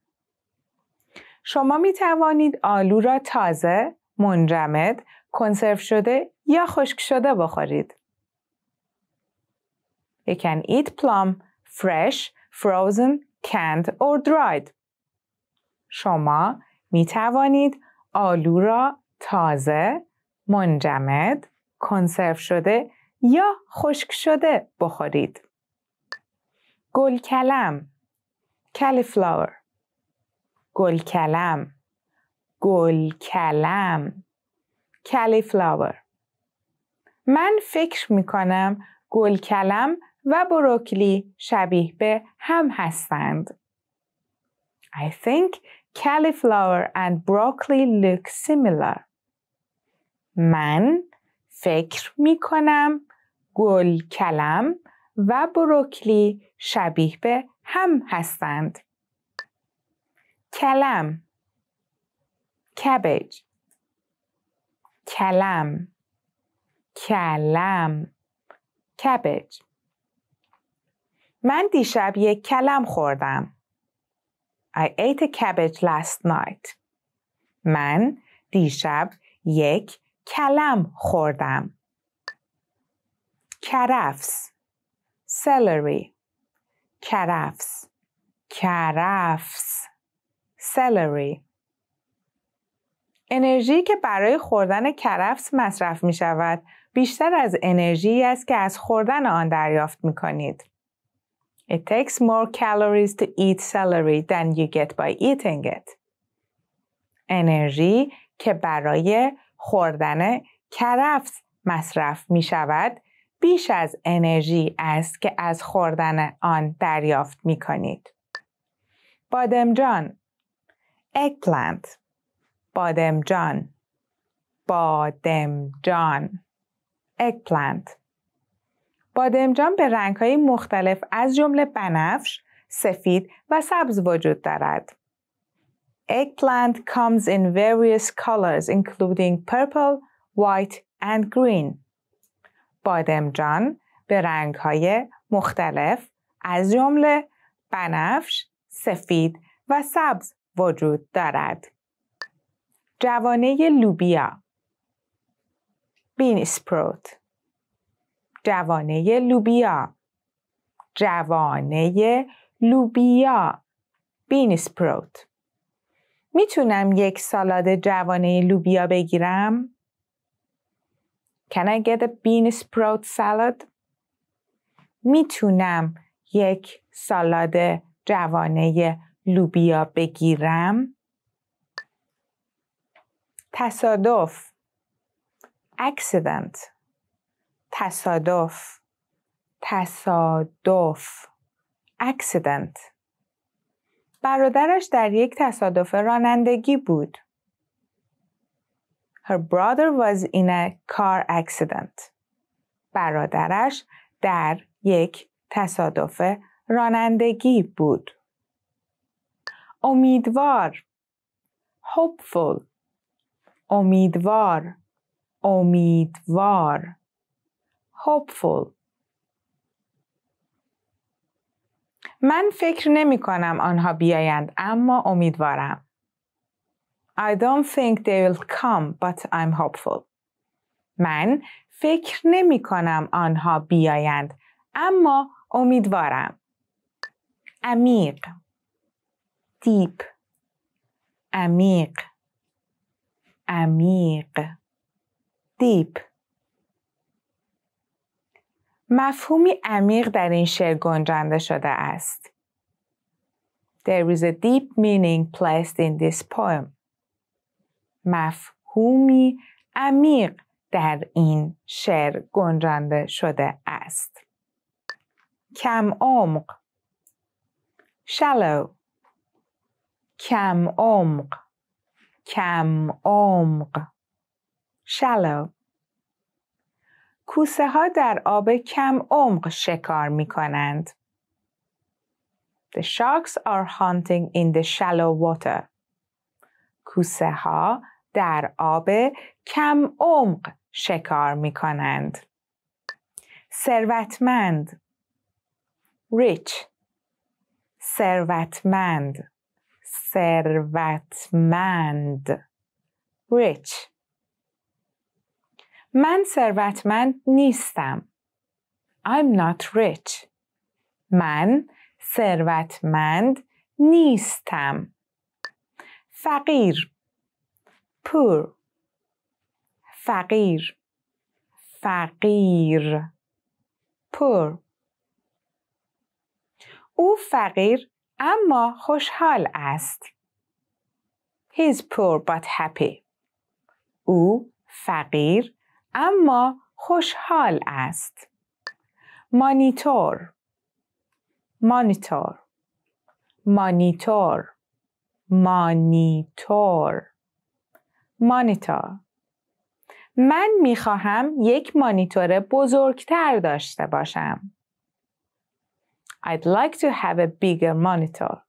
شما می توانید آلو را تازه، منجمد، کنسرو شده یا خشک شده بخورید. You can eat plum fresh, frozen, canned or dried. شما می توانید آلو را تازه، منجمد، کنسرو شده یا خشک شده بخورید. گل کلم cauliflower گل کلم گل کلم cauliflower من فکر می کنم گل کلم و بروکلی شبیه به هم هستند. I think cauliflower and broccoli look similar. من فکر می کنم گل کلم و بروکلی شبیه به هم هستند. کلم کبج کلم کلم کبج من دیشب یک کلم خوردم. I ate a cabbage last night. من دیشب یک کلم خوردم. کرفس سلری کرفس کرفس سلری انرژی که برای خوردن کرفس مصرف می شود بیشتر از انرژی است که از خوردن آن دریافت می کنید. It takes more calories to eat celery than you get by eating it. انرژی که برای خوردن کرفس مصرف می شود بیش از انرژی است که از خوردن آن دریافت می کنید. بادم بادم جان بادم جان eggplant. بادمجان به های مختلف از جمله بنفش، سفید و سبز وجود دارد. Eggplant comes in various colors including purple, white and green. بادمجان به های مختلف از جمله بنفش، سفید و سبز وجود دارد. جوانه لوبیا بین جوانه لوبیا جوانه لوبیا بین اسپروت میتونم یک سالاد جوانه لوبیا بگیرم؟ Can I get a bean sprout salad? میتونم یک سالاد جوانه لوبیا بگیرم؟ تصادف accident تصادف تصادف accident برادرش در یک تصادف رانندگی بود. Her brother was in a car accident. برادرش در یک تصادف رانندگی بود. امیدوار hopeful امیدوار امیدوار hopeful من فکر نمی کنم آنها بیایند اما امیدوارم. I don't think they will come but I'm hopeful. من فکر نمی کنم آنها بیایند اما امیدوارم. عمیق دیپ عمیق عمیق دیپ مفهومی عمیق در این شعر گنجانده شده است. There is a deep meaning placed in this poem. مفهومی عمیق در این شعر گنجانده شده است. کم عمق shallow کم عمق کم عمق shallow کوسه ها در آب کم عمق شکار می کنند. The sharks are hunting in the shallow water. کوسه ها در آب کم عمق شکار می کنند. ثروتمند rich ثروتمند ثروتمند rich من ثروتمند نیستم. I'm not rich. من ثروتمند نیستم. فقیر poor فقیر فقیر poor او فقیر اما خوشحال است. He is poor but happy. او فقیر اما خوشحال است. مانیتور مانیتور مانیتور مانیتور مانیتور من می خواهم یک مانیتور بزرگتر داشته باشم. I'd like to have a bigger monitor.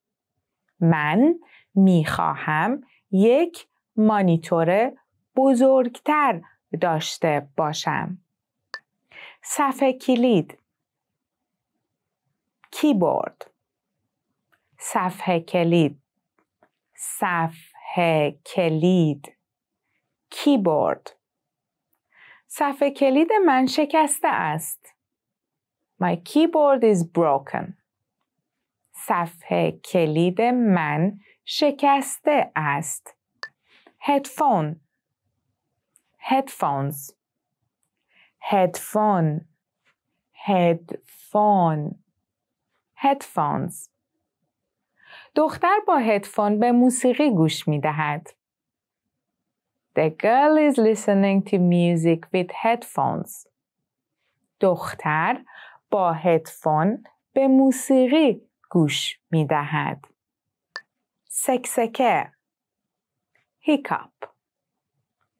من می خواهم یک مانیتور بزرگتر داشته باشم صفحه کلید کیبورد صفحه کلید صفحه کلید کیبورد صفحه کلید من شکسته است My keyboard is broken صفحه کلید من شکسته است هدفون headphones headphone headphone headphones دختر با هدفون به موسیقی گوش می دهد. The girl is listening to music with headphones. دختر با هدفون به موسیقی گوش می دهد. سکسکه هیکاپ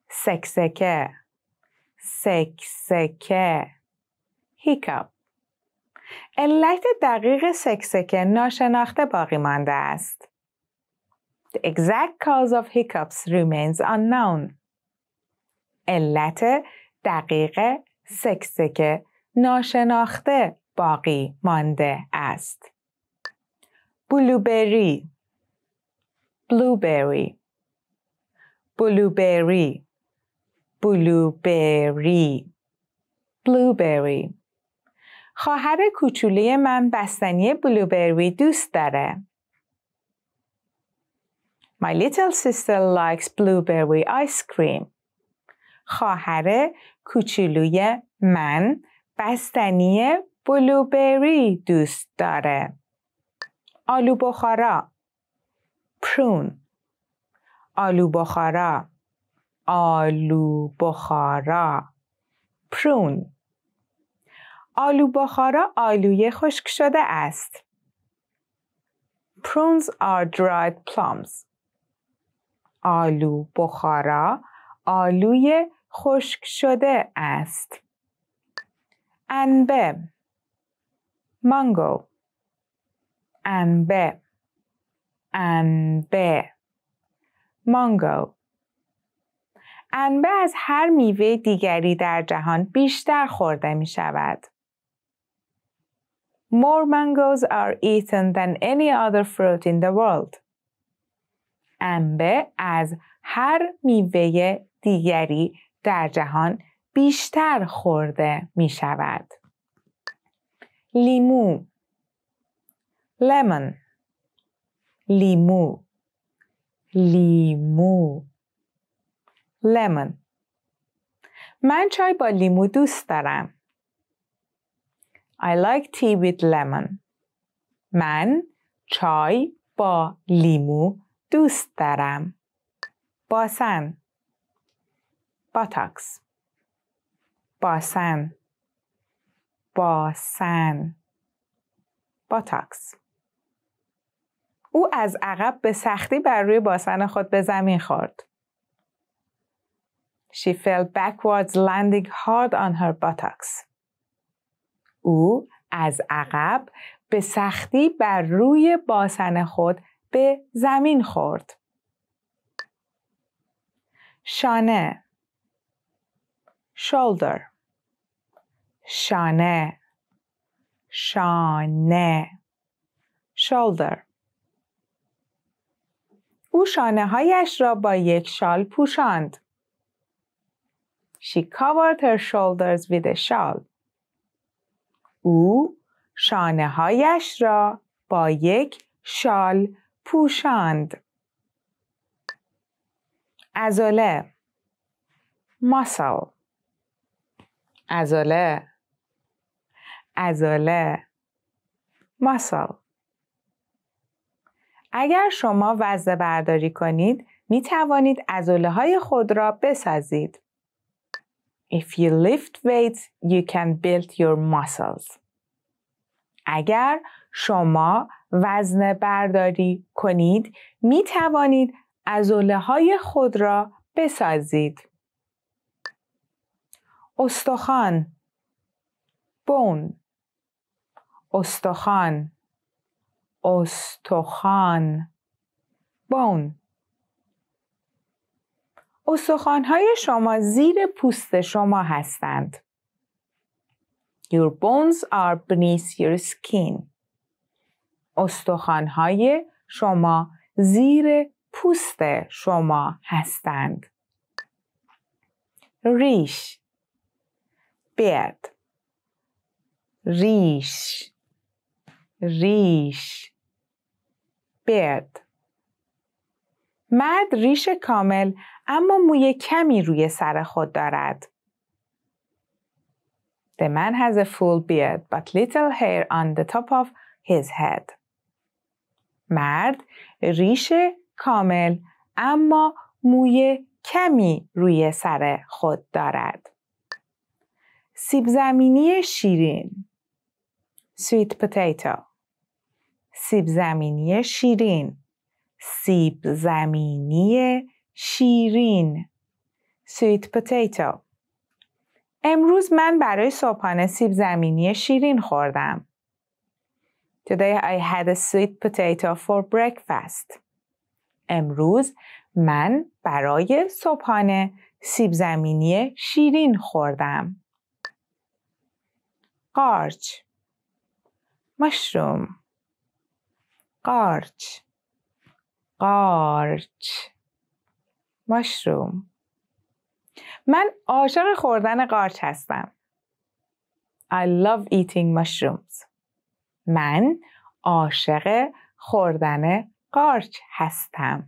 سکسکه سکسکه هیکاپ علت دقیق سکسکه ناشناخته باقی مانده است. The exact cause of hiccups remains unknown. علت دقیق سکسکه ناشناخته باقی مانده است. بلوبری بلوبری بلوبری بلوبری بلوبری خواهر کوچولی من بستنی بلوبری دوست داره. My little sister likes blueberry ice cream. خواهر کوچولوی من بستنی بلوبری دوست داره. آلو بخارا پرون آلو بخارا آلو بخارا پرون آلو بخارا آلوی خشک شده است. Prunes are dried plums. آلو بخارا آلوی خشک شده است. انبه مانگو انبه انبه مانگو انبه از هر میوه دیگری در جهان بیشتر خورده می شود. More mangoes are eaten than any other fruit in the world. انبه از هر میوه دیگری در جهان بیشتر خورده می شود. لیمو Lemon لیمو لیمو lemon من چای با لیمو دوست دارم. I like tea with lemon. من چای با لیمو دوست دارم. باسن باتاکس باسن باسن باتاکس او از عقب به سختی بر روی باسن خود به زمین خورد. She fell backwards landing hard on her buttocks. او از عقب به سختی بر روی باسن خود به زمین خورد. شانه shoulder شانه شانه shoulder او شانه هایش را با یک شال پوشاند. She covered her shoulders with a shawl. او شانه هایش را با یک شال پوشاند. ازوله ماسل، ازوله، ازوله، ماسل. اگر شما وزنه برداری کنید می توانید ازوله های خود را بسازید. If you lift weights, you can build your muscles. اگر شما وزن برداری کنید می توانید ازوله های خود را بسازید. استخوان بون استخوان استخوان بون های شما زیر پوست شما هستند. Your bones are beneath your skin. های شما زیر پوست شما هستند. ریش beard ریش ریش beard مرد ریش کامل اما موی کمی روی سر خود دارد. The man has a full beard but little hair on the top of his head. مرد ریش کامل اما موی کمی روی سر خود دارد. سیب زمینی شیرین Sweet potato سیب زمینی شیرین سیب زمینی شیرین سویت potato امروز من برای صبحانه سیب زمینی شیرین خوردم. Today I had a sweet potato for breakfast. امروز من برای صبحانه سیب زمینی شیرین خوردم. قارچ مشروم قارچ قارچ ماشروم من عاشق خوردن قارچ هستم. I love eating mushrooms. من عاشق خوردن قارچ هستم.